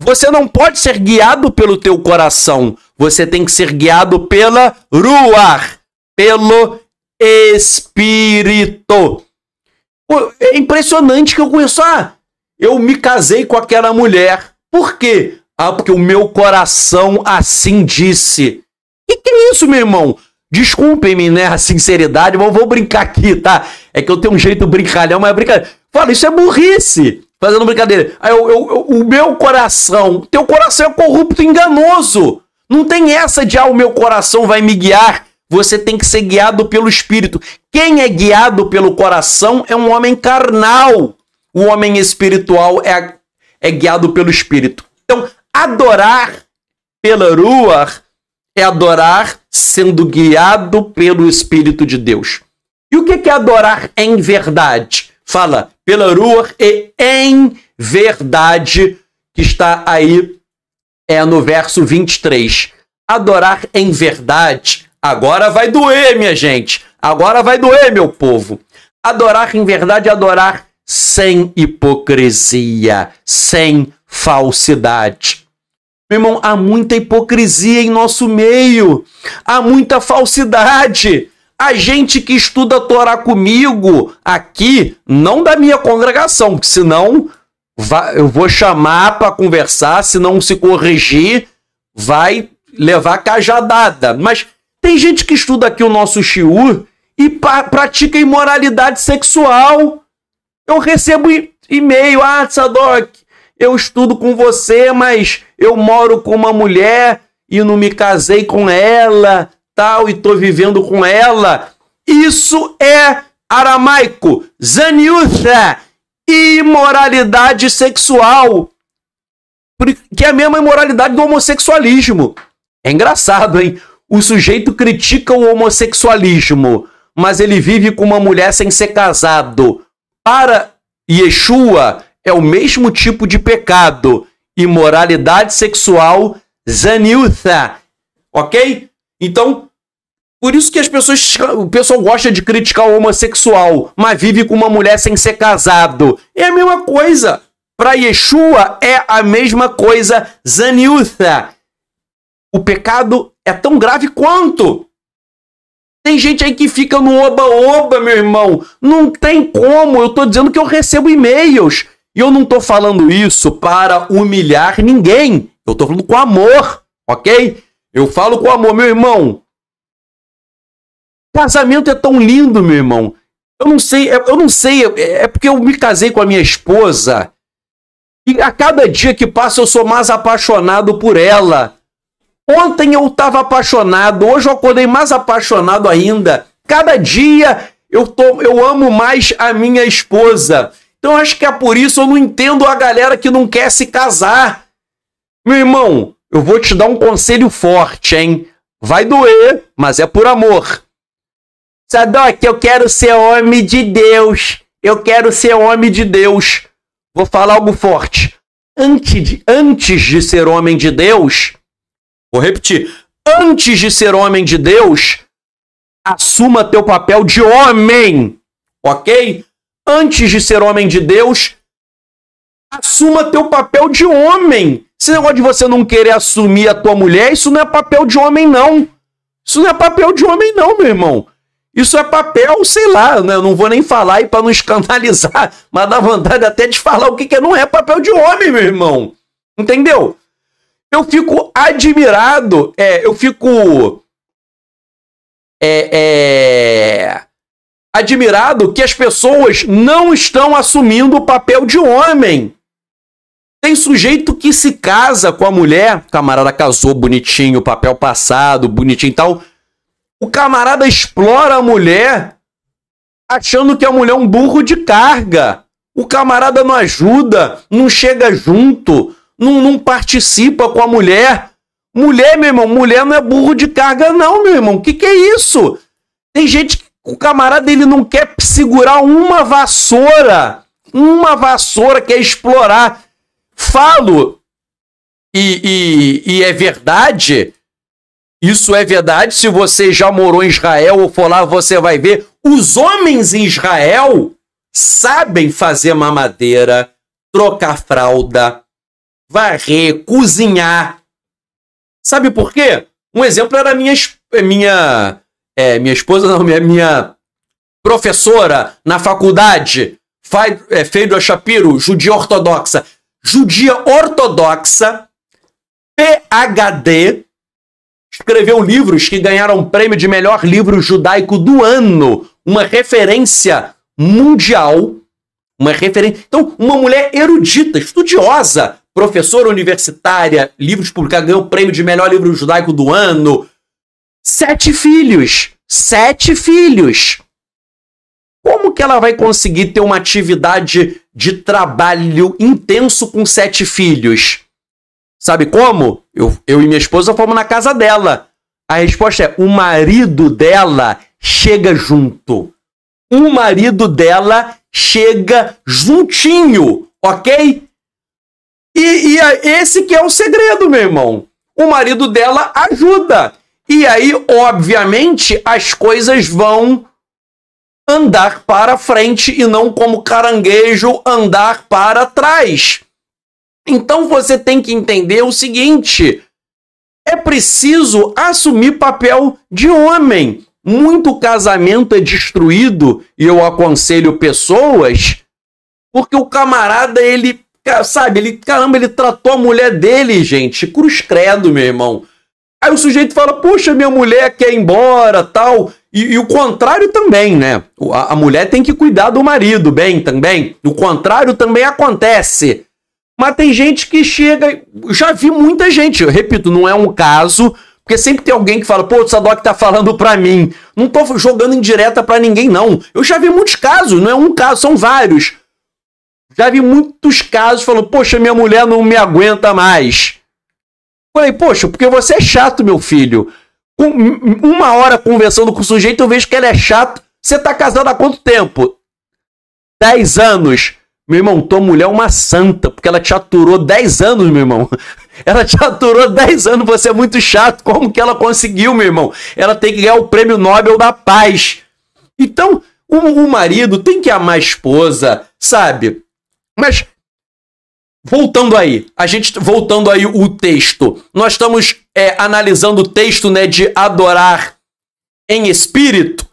Você não pode ser guiado pelo teu coração. Você tem que ser guiado pela ruar, pelo espírito. É impressionante que eu conheço. Ah, eu me casei com aquela mulher. Por quê? Ah, porque o meu coração assim disse. E que é isso, meu irmão? Desculpem-me, né, a sinceridade, mas vou brincar aqui, tá? É que eu tenho um jeito brincalhão, mas é brincadeira. Fala, isso é burrice, fazendo brincadeira. eu, eu, eu, o meu coração, teu coração é corrupto enganoso. Não tem essa de, ah, o meu coração vai me guiar. Você tem que ser guiado pelo espírito. Quem é guiado pelo coração é um homem carnal. O homem espiritual é, é guiado pelo espírito. Então, adorar pela rua é adorar sendo guiado pelo espírito de Deus. E o que é adorar em verdade? Fala, pela rua e em verdade, que está aí é no verso 23. Adorar em verdade Agora vai doer, minha gente. Agora vai doer, meu povo. Adorar em verdade, adorar sem hipocrisia, sem falsidade. Meu irmão, há muita hipocrisia em nosso meio, há muita falsidade. A gente que estuda Torá comigo aqui, não da minha congregação, porque senão eu vou chamar para conversar, se não se corrigir, vai levar cajadada. Mas tem gente que estuda aqui o nosso Xiu e pratica imoralidade sexual. Eu recebo e-mail, ah, Sadok, eu estudo com você, mas eu moro com uma mulher e não me casei com ela, tal, e tô vivendo com ela. Isso é aramaico, zaniutha, imoralidade sexual, que é a mesma imoralidade do homossexualismo. É engraçado, hein? o sujeito critica o homossexualismo, mas ele vive com uma mulher sem ser casado. Para Yeshua, é o mesmo tipo de pecado. Imoralidade sexual, Zaniutha. Ok? Então, por isso que as pessoas, o pessoal gosta de criticar o homossexual, mas vive com uma mulher sem ser casado. É a mesma coisa. Para Yeshua é a mesma coisa, Zaniutha o pecado é tão grave quanto. Tem gente aí que fica no oba-oba, meu irmão. Não tem como. Eu tô dizendo que eu recebo e-mails. E eu não tô falando isso para humilhar ninguém. Eu tô falando com amor, ok? Eu falo com amor, meu irmão. Casamento é tão lindo, meu irmão. Eu não sei, eu não sei, é porque eu me casei com a minha esposa. E a cada dia que passa eu sou mais apaixonado por ela. Ontem eu estava apaixonado, hoje eu acordei mais apaixonado ainda. Cada dia eu, tô, eu amo mais a minha esposa. Então acho que é por isso eu não entendo a galera que não quer se casar. Meu irmão, eu vou te dar um conselho forte, hein? Vai doer, mas é por amor. Sadoc, eu quero ser homem de Deus. Eu quero ser homem de Deus. Vou falar algo forte. Antes de, antes de ser homem de Deus, Vou repetir. Antes de ser homem de Deus, assuma teu papel de homem, ok? Antes de ser homem de Deus, assuma teu papel de homem. Esse negócio de você não querer assumir a tua mulher, isso não é papel de homem, não. Isso não é papel de homem, não, meu irmão. Isso é papel, sei lá, né? eu não vou nem falar aí para não escandalizar, mas dá vontade até de falar o que, que é. Não é papel de homem, meu irmão. Entendeu? eu fico admirado, é, eu fico. É, é, admirado que as pessoas não estão assumindo o papel de homem. Tem sujeito que se casa com a mulher, o camarada casou bonitinho, papel passado, bonitinho e tal. O camarada explora a mulher achando que a mulher é um burro de carga. O camarada não ajuda, não chega junto, não, não participa com a mulher. Mulher, meu irmão, mulher não é burro de carga, não, meu irmão. O que, que é isso? Tem gente que o camarada ele não quer segurar uma vassoura. Uma vassoura quer explorar. Falo, e, e, e é verdade, isso é verdade. Se você já morou em Israel ou for lá, você vai ver. Os homens em Israel sabem fazer mamadeira, trocar fralda, varrer, cozinhar. Sabe por quê? Um exemplo era minha eh, minha é, minha esposa, não, minha, minha professora na faculdade, é, Feidra Shapiro, judia ortodoxa. Judia ortodoxa, PHD, escreveu livros que ganharam o prêmio de melhor livro judaico do ano, uma referência mundial, uma referência. Então, uma mulher erudita, estudiosa, professora universitária, livros publicados, ganhou o prêmio de melhor livro judaico do ano. Sete filhos. Sete filhos. Como que ela vai conseguir ter uma atividade de trabalho intenso com sete filhos? Sabe como? Eu, eu e minha esposa fomos na casa dela. A resposta é: o marido dela chega junto. O marido dela chega juntinho, ok? E, e é esse que é o segredo, meu irmão. O marido dela ajuda. E aí, obviamente, as coisas vão andar para frente e não como caranguejo andar para trás. Então você tem que entender o seguinte: é preciso assumir papel de homem. Muito casamento é destruído e eu aconselho pessoas porque o camarada ele é, sabe, ele, caramba, ele tratou a mulher dele, gente, cruz credo, meu irmão. Aí o sujeito fala, poxa, minha mulher quer ir embora, tal. E, e o contrário também, né? A, a, mulher tem que cuidar do marido, bem, também. O contrário também acontece. Mas tem gente que chega. Já vi muita gente, eu repito, não é um caso, porque sempre tem alguém que fala, pô, o Sadoc tá falando pra mim. Não tô jogando indireta pra ninguém, não. Eu já vi muitos casos, não é um caso, são vários. Já vi muitos casos falando, poxa, minha mulher não me aguenta mais. Falei, poxa, porque você é chato, meu filho. Com uma hora conversando com o sujeito, eu vejo que ele é chato. Você tá casado há quanto tempo? Dez anos. Meu irmão, tua mulher é uma santa, porque ela te aturou dez anos, meu irmão. Ela te aturou dez anos, você é muito chato. Como que ela conseguiu, meu irmão? Ela tem que ganhar o prêmio Nobel da Paz. Então, o, o marido tem que amar a esposa, sabe? Mas voltando aí, a gente voltando aí o texto. Nós estamos é, analisando o texto, né, de adorar em espírito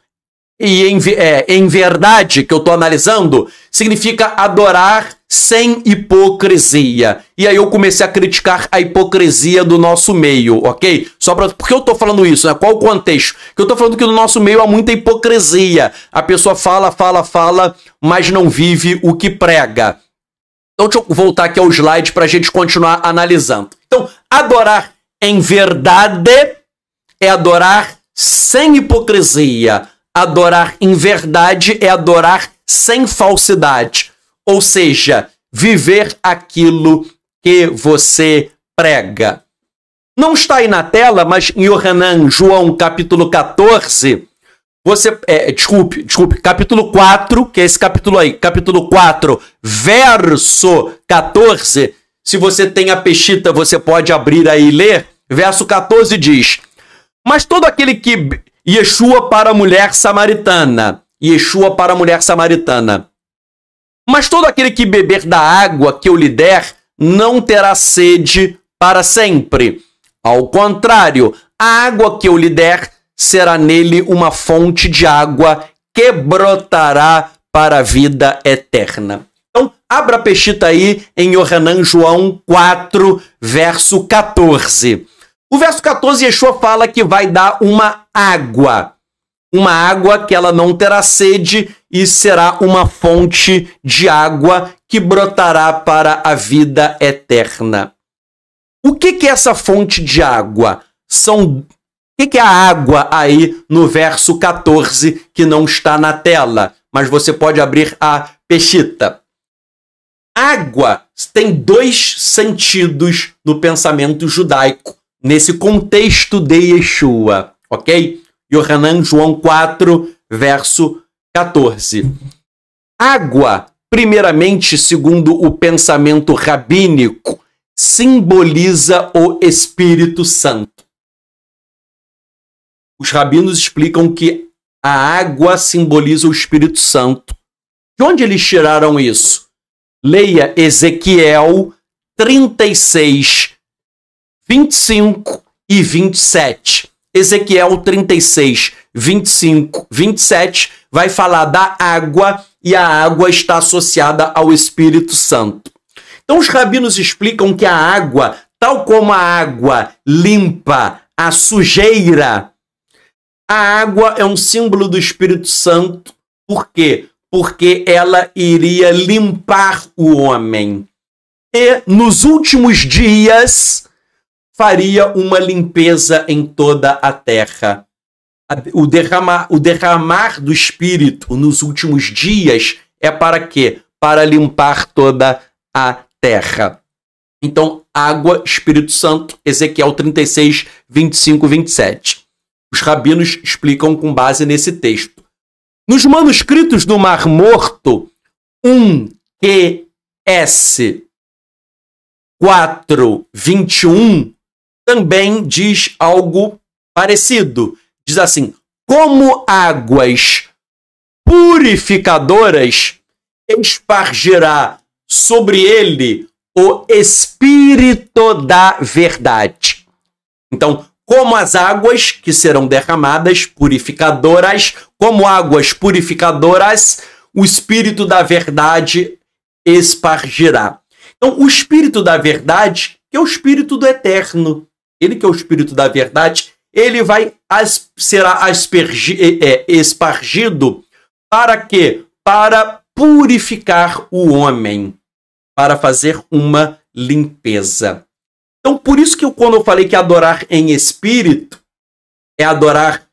e em, é, em verdade que eu estou analisando significa adorar sem hipocrisia. E aí eu comecei a criticar a hipocrisia do nosso meio, ok? Só pra, porque eu tô falando isso, né? Qual o contexto? Que eu tô falando que no nosso meio há muita hipocrisia. A pessoa fala, fala, fala, mas não vive o que prega. Então deixa eu voltar aqui ao slide para a gente continuar analisando. Então, adorar em verdade é adorar sem hipocrisia. Adorar em verdade é adorar sem falsidade. Ou seja, viver aquilo que você prega. Não está aí na tela, mas em Renan João capítulo 14, você. É, desculpe, desculpe. Capítulo 4, que é esse capítulo aí. Capítulo 4, verso 14. Se você tem a pechita, você pode abrir aí e ler. Verso 14 diz: Mas todo aquele que. Yeshua para a mulher samaritana. Yeshua para a mulher samaritana. Mas todo aquele que beber da água que eu lhe der não terá sede para sempre. Ao contrário, a água que eu lhe der será nele uma fonte de água que brotará para a vida eterna. Então, abra a pechita aí em Yohanan João 4, verso 14. O verso 14, Yeshua fala que vai dar uma água. Uma água que ela não terá sede e será uma fonte de água que brotará para a vida eterna. O que, que é essa fonte de água? São o que é a água aí no verso 14 que não está na tela? Mas você pode abrir a pechita. Água tem dois sentidos no pensamento judaico, nesse contexto de Yeshua, ok? Yohanan João 4, verso 14. Água, primeiramente, segundo o pensamento rabínico, simboliza o Espírito Santo. Os rabinos explicam que a água simboliza o Espírito Santo. De onde eles tiraram isso? Leia Ezequiel 36, 25 e 27. Ezequiel 36, 25, 27 vai falar da água e a água está associada ao Espírito Santo. Então os rabinos explicam que a água, tal como a água limpa a sujeira a água é um símbolo do Espírito Santo, por quê? Porque ela iria limpar o homem. E nos últimos dias faria uma limpeza em toda a terra. O derramar, o derramar do Espírito nos últimos dias é para quê? Para limpar toda a terra. Então, água, Espírito Santo, Ezequiel 36, 25, 27. Os rabinos explicam com base nesse texto. Nos manuscritos do Mar Morto, 1QS 421 também diz algo parecido. Diz assim: como águas purificadoras espargirá sobre ele o espírito da verdade. Então, como as águas que serão derramadas purificadoras, como águas purificadoras, o espírito da verdade espargirá. Então, o espírito da verdade, que é o espírito do eterno, ele que é o espírito da verdade, ele vai as, será aspergi, é, é espargido para quê? Para purificar o homem, para fazer uma limpeza. Então, por isso que eu, quando eu falei que adorar em espírito é adorar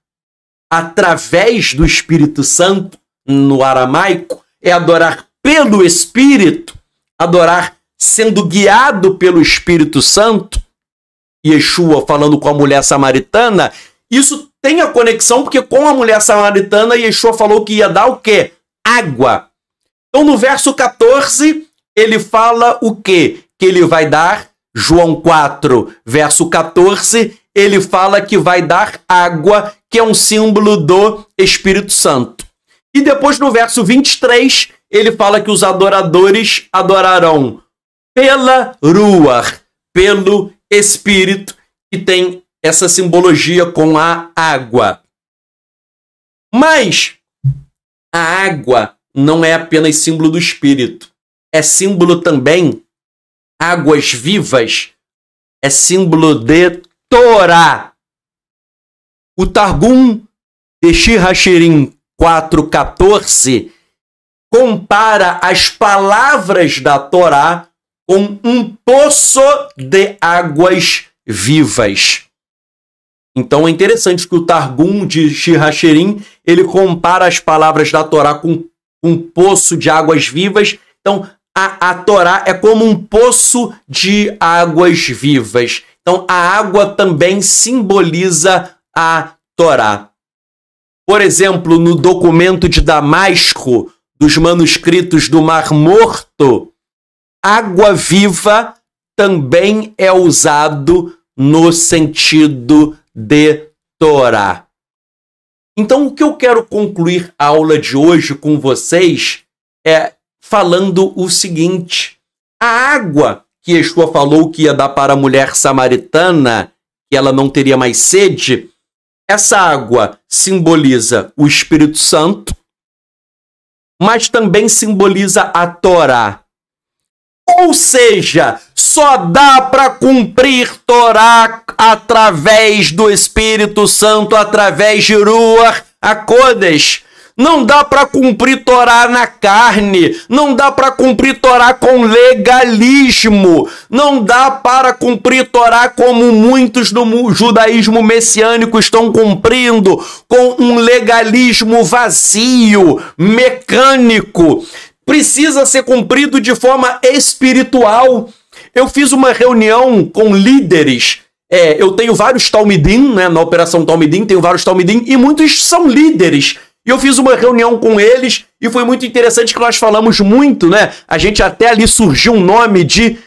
através do Espírito Santo, no aramaico, é adorar pelo Espírito, adorar sendo guiado pelo Espírito Santo. Yeshua falando com a mulher samaritana, isso tem a conexão porque com a mulher samaritana Yeshua falou que ia dar o quê? Água. Então no verso 14, ele fala o quê? Que ele vai dar João 4, verso 14, ele fala que vai dar água, que é um símbolo do Espírito Santo. E depois no verso 23, ele fala que os adoradores adorarão pela rua, pelo Espírito, que tem essa simbologia com a água. Mas a água não é apenas símbolo do Espírito, é símbolo também águas vivas é símbolo de Torá. O Targum de Shirachirim 4.14 compara as palavras da Torá com um poço de águas vivas. Então é interessante que o Targum de Shirachirim, ele compara as palavras da Torá com um poço de águas vivas. Então, a, a Torá é como um poço de águas vivas. Então, a água também simboliza a Torá. Por exemplo, no documento de Damasco, dos manuscritos do Mar Morto, água viva também é usado no sentido de Torá. Então, o que eu quero concluir a aula de hoje com vocês é falando o seguinte: a água que Yeshua falou que ia dar para a mulher samaritana, que ela não teria mais sede, essa água simboliza o Espírito Santo, mas também simboliza a Torá. Ou seja, só dá para cumprir Torá através do Espírito Santo, através de Ruach Akodesh. Não dá para cumprir Torá na carne, não dá para cumprir Torá com legalismo, não dá para cumprir Torá como muitos do judaísmo messiânico estão cumprindo, com um legalismo vazio, mecânico. Precisa ser cumprido de forma espiritual. Eu fiz uma reunião com líderes é, eu tenho vários Talmidim, né? Na Operação Talmidim, tenho vários Talmidim, e muitos são líderes e eu fiz uma reunião com eles e foi muito interessante que nós falamos muito, né? A gente até ali surgiu um nome de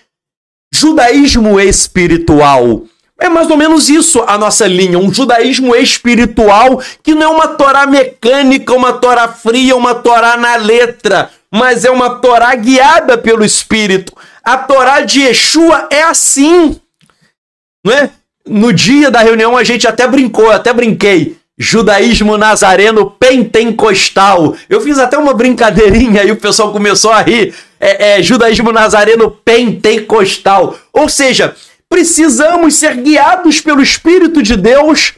judaísmo espiritual. É mais ou menos isso a nossa linha, um judaísmo espiritual que não é uma Torá mecânica, uma Torá fria, uma Torá na letra, mas é uma Torá guiada pelo Espírito. A Torá de Yeshua é assim, não é? No dia da reunião a gente até brincou, até brinquei. Judaísmo Nazareno Pentecostal. Eu fiz até uma brincadeirinha e o pessoal começou a rir. É, é Judaísmo Nazareno Pentecostal. Ou seja, precisamos ser guiados pelo Espírito de Deus.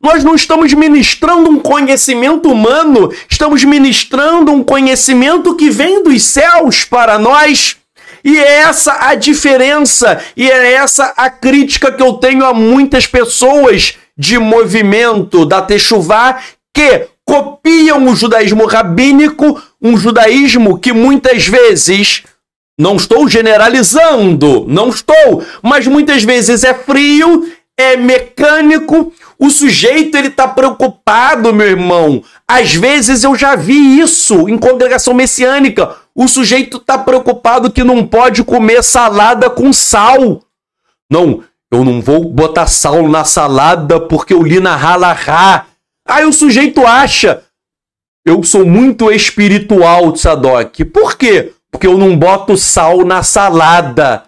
Nós não estamos ministrando um conhecimento humano, estamos ministrando um conhecimento que vem dos céus para nós. E é essa a diferença, e é essa a crítica que eu tenho a muitas pessoas de movimento da Techuvá que copiam o judaísmo rabínico, um judaísmo que muitas vezes, não estou generalizando, não estou, mas muitas vezes é frio, é mecânico, o sujeito ele está preocupado, meu irmão. Às vezes eu já vi isso em congregação messiânica. O sujeito está preocupado que não pode comer salada com sal. Não, eu não vou botar sal na salada porque eu li na ralahá. Aí o sujeito acha. Eu sou muito espiritual, Tzadok. Por quê? Porque eu não boto sal na salada.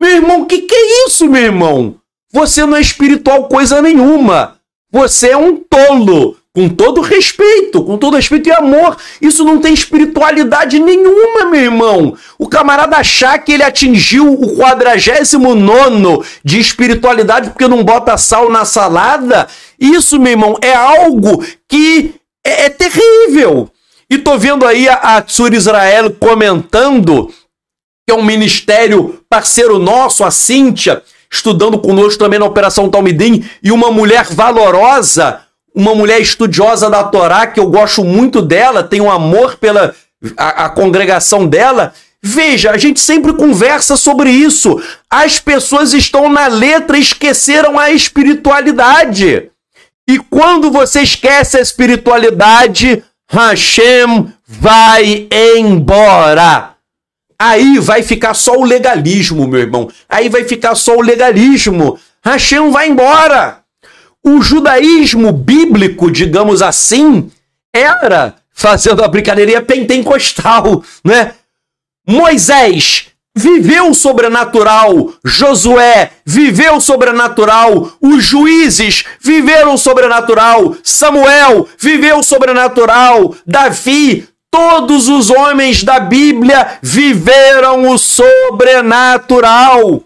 Meu irmão, que que é isso, meu irmão? Você não é espiritual coisa nenhuma. Você é um tolo. Com todo respeito, com todo respeito e amor. Isso não tem espiritualidade nenhuma, meu irmão. O camarada achar que ele atingiu o 49 de espiritualidade porque não bota sal na salada, isso, meu irmão, é algo que é, é terrível. E tô vendo aí a, a Tsur Israel comentando que é um ministério parceiro nosso, a Cíntia, estudando conosco também na Operação Talmidim, e uma mulher valorosa uma mulher estudiosa da Torá, que eu gosto muito dela, tenho amor pela a, a congregação dela. Veja, a gente sempre conversa sobre isso. As pessoas estão na letra, esqueceram a espiritualidade. E quando você esquece a espiritualidade, Hashem vai embora. Aí vai ficar só o legalismo, meu irmão. Aí vai ficar só o legalismo. Hashem vai embora o judaísmo bíblico, digamos assim, era, fazendo a brincadeirinha pentecostal, né? Moisés viveu o sobrenatural, Josué viveu o sobrenatural, os juízes viveram o sobrenatural, Samuel viveu o sobrenatural, Davi, todos os homens da Bíblia viveram o sobrenatural.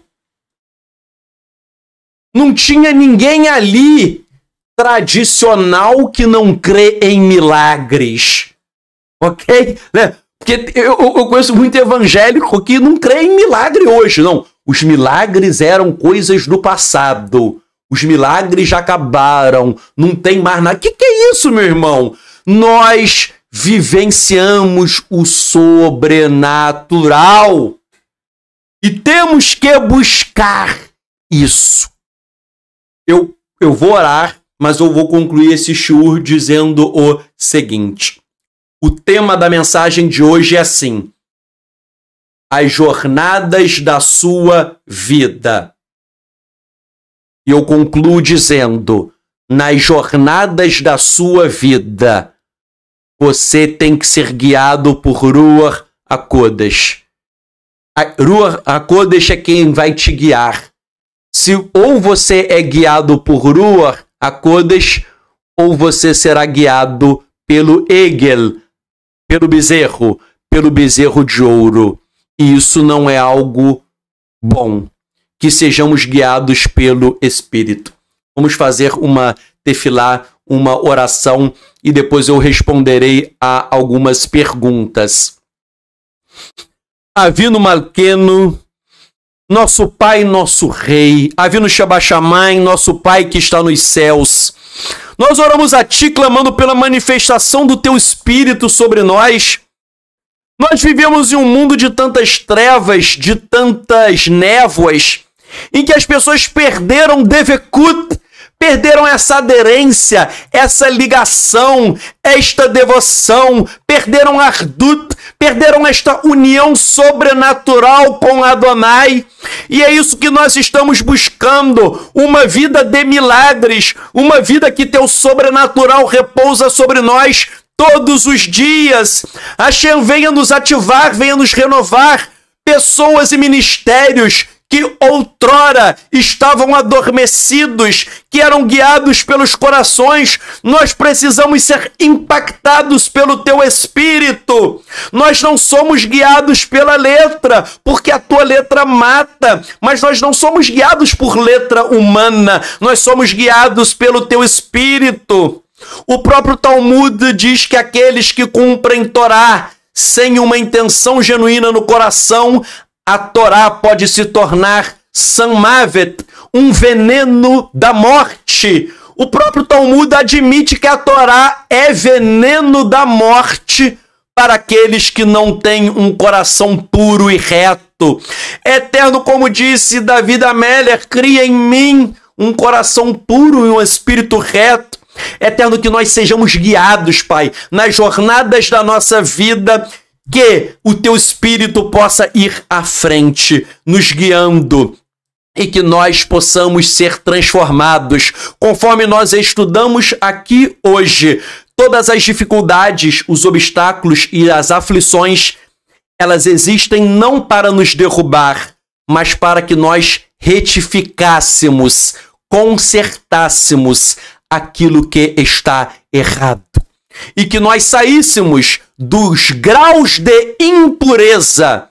Não tinha ninguém ali tradicional que não crê em milagres. Ok? Né? Porque eu, eu conheço muito evangélico que não crê em milagre hoje, não. Os milagres eram coisas do passado. Os milagres já acabaram. Não tem mais nada. O que, que é isso, meu irmão? Nós vivenciamos o sobrenatural. E temos que buscar isso eu, eu vou orar, mas eu vou concluir esse shur dizendo o seguinte. O tema da mensagem de hoje é assim: as jornadas da sua vida. E eu concluo dizendo: nas jornadas da sua vida, você tem que ser guiado por Ruach Akodesh. Ruach Akodesh é quem vai te guiar. Se ou você é guiado por Ruar acordes ou você será guiado pelo Egel, pelo bezerro, pelo bezerro de ouro. E isso não é algo bom. Que sejamos guiados pelo Espírito. Vamos fazer uma tefilá, uma oração, e depois eu responderei a algumas perguntas. Avino Malqueno, nosso Pai, nosso Rei, Avino Shabachamai, nosso Pai que está nos céus. Nós oramos a Ti clamando pela manifestação do Teu Espírito sobre nós. Nós vivemos em um mundo de tantas trevas, de tantas névoas, em que as pessoas perderam Devekut, perderam essa aderência, essa ligação, esta devoção, perderam Ardut, perderam esta união sobrenatural com Adonai. E é isso que nós estamos buscando: uma vida de milagres, uma vida que teu sobrenatural repousa sobre nós todos os dias. Hashem venha nos ativar, venha nos renovar. Pessoas e ministérios que outrora estavam adormecidos, que eram guiados pelos corações. Nós precisamos ser impactados pelo teu espírito. Nós não somos guiados pela letra, porque a tua letra mata, mas nós não somos guiados por letra humana, nós somos guiados pelo teu espírito. O próprio Talmud diz que aqueles que cumprem Torá sem uma intenção genuína no coração, a Torá pode se tornar Samavet, um veneno da morte. O próprio Talmud admite que a Torá é veneno da morte para aqueles que não têm um coração puro e reto. Eterno, como disse Davi da Meller, cria em mim um coração puro e um espírito reto. Eterno, que nós sejamos guiados, Pai, nas jornadas da nossa vida que o teu espírito possa ir à frente, nos guiando e que nós possamos ser transformados. Conforme nós estudamos aqui hoje, todas as dificuldades, os obstáculos e as aflições, elas existem não para nos derrubar, mas para que nós retificássemos, consertássemos aquilo que está errado e que nós saíssemos dos graus de impureza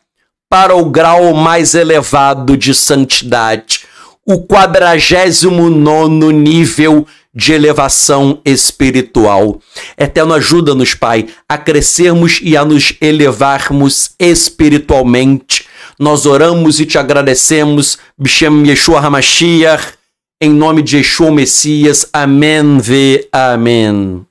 para o grau mais elevado de santidade, o 49 nível de elevação espiritual. Eterno, ajuda-nos, Pai, a crescermos e a nos elevarmos espiritualmente. Nós oramos e te agradecemos, Bishem Yeshua HaMashiach, em nome de Yeshua Messias. Amém, ve amém.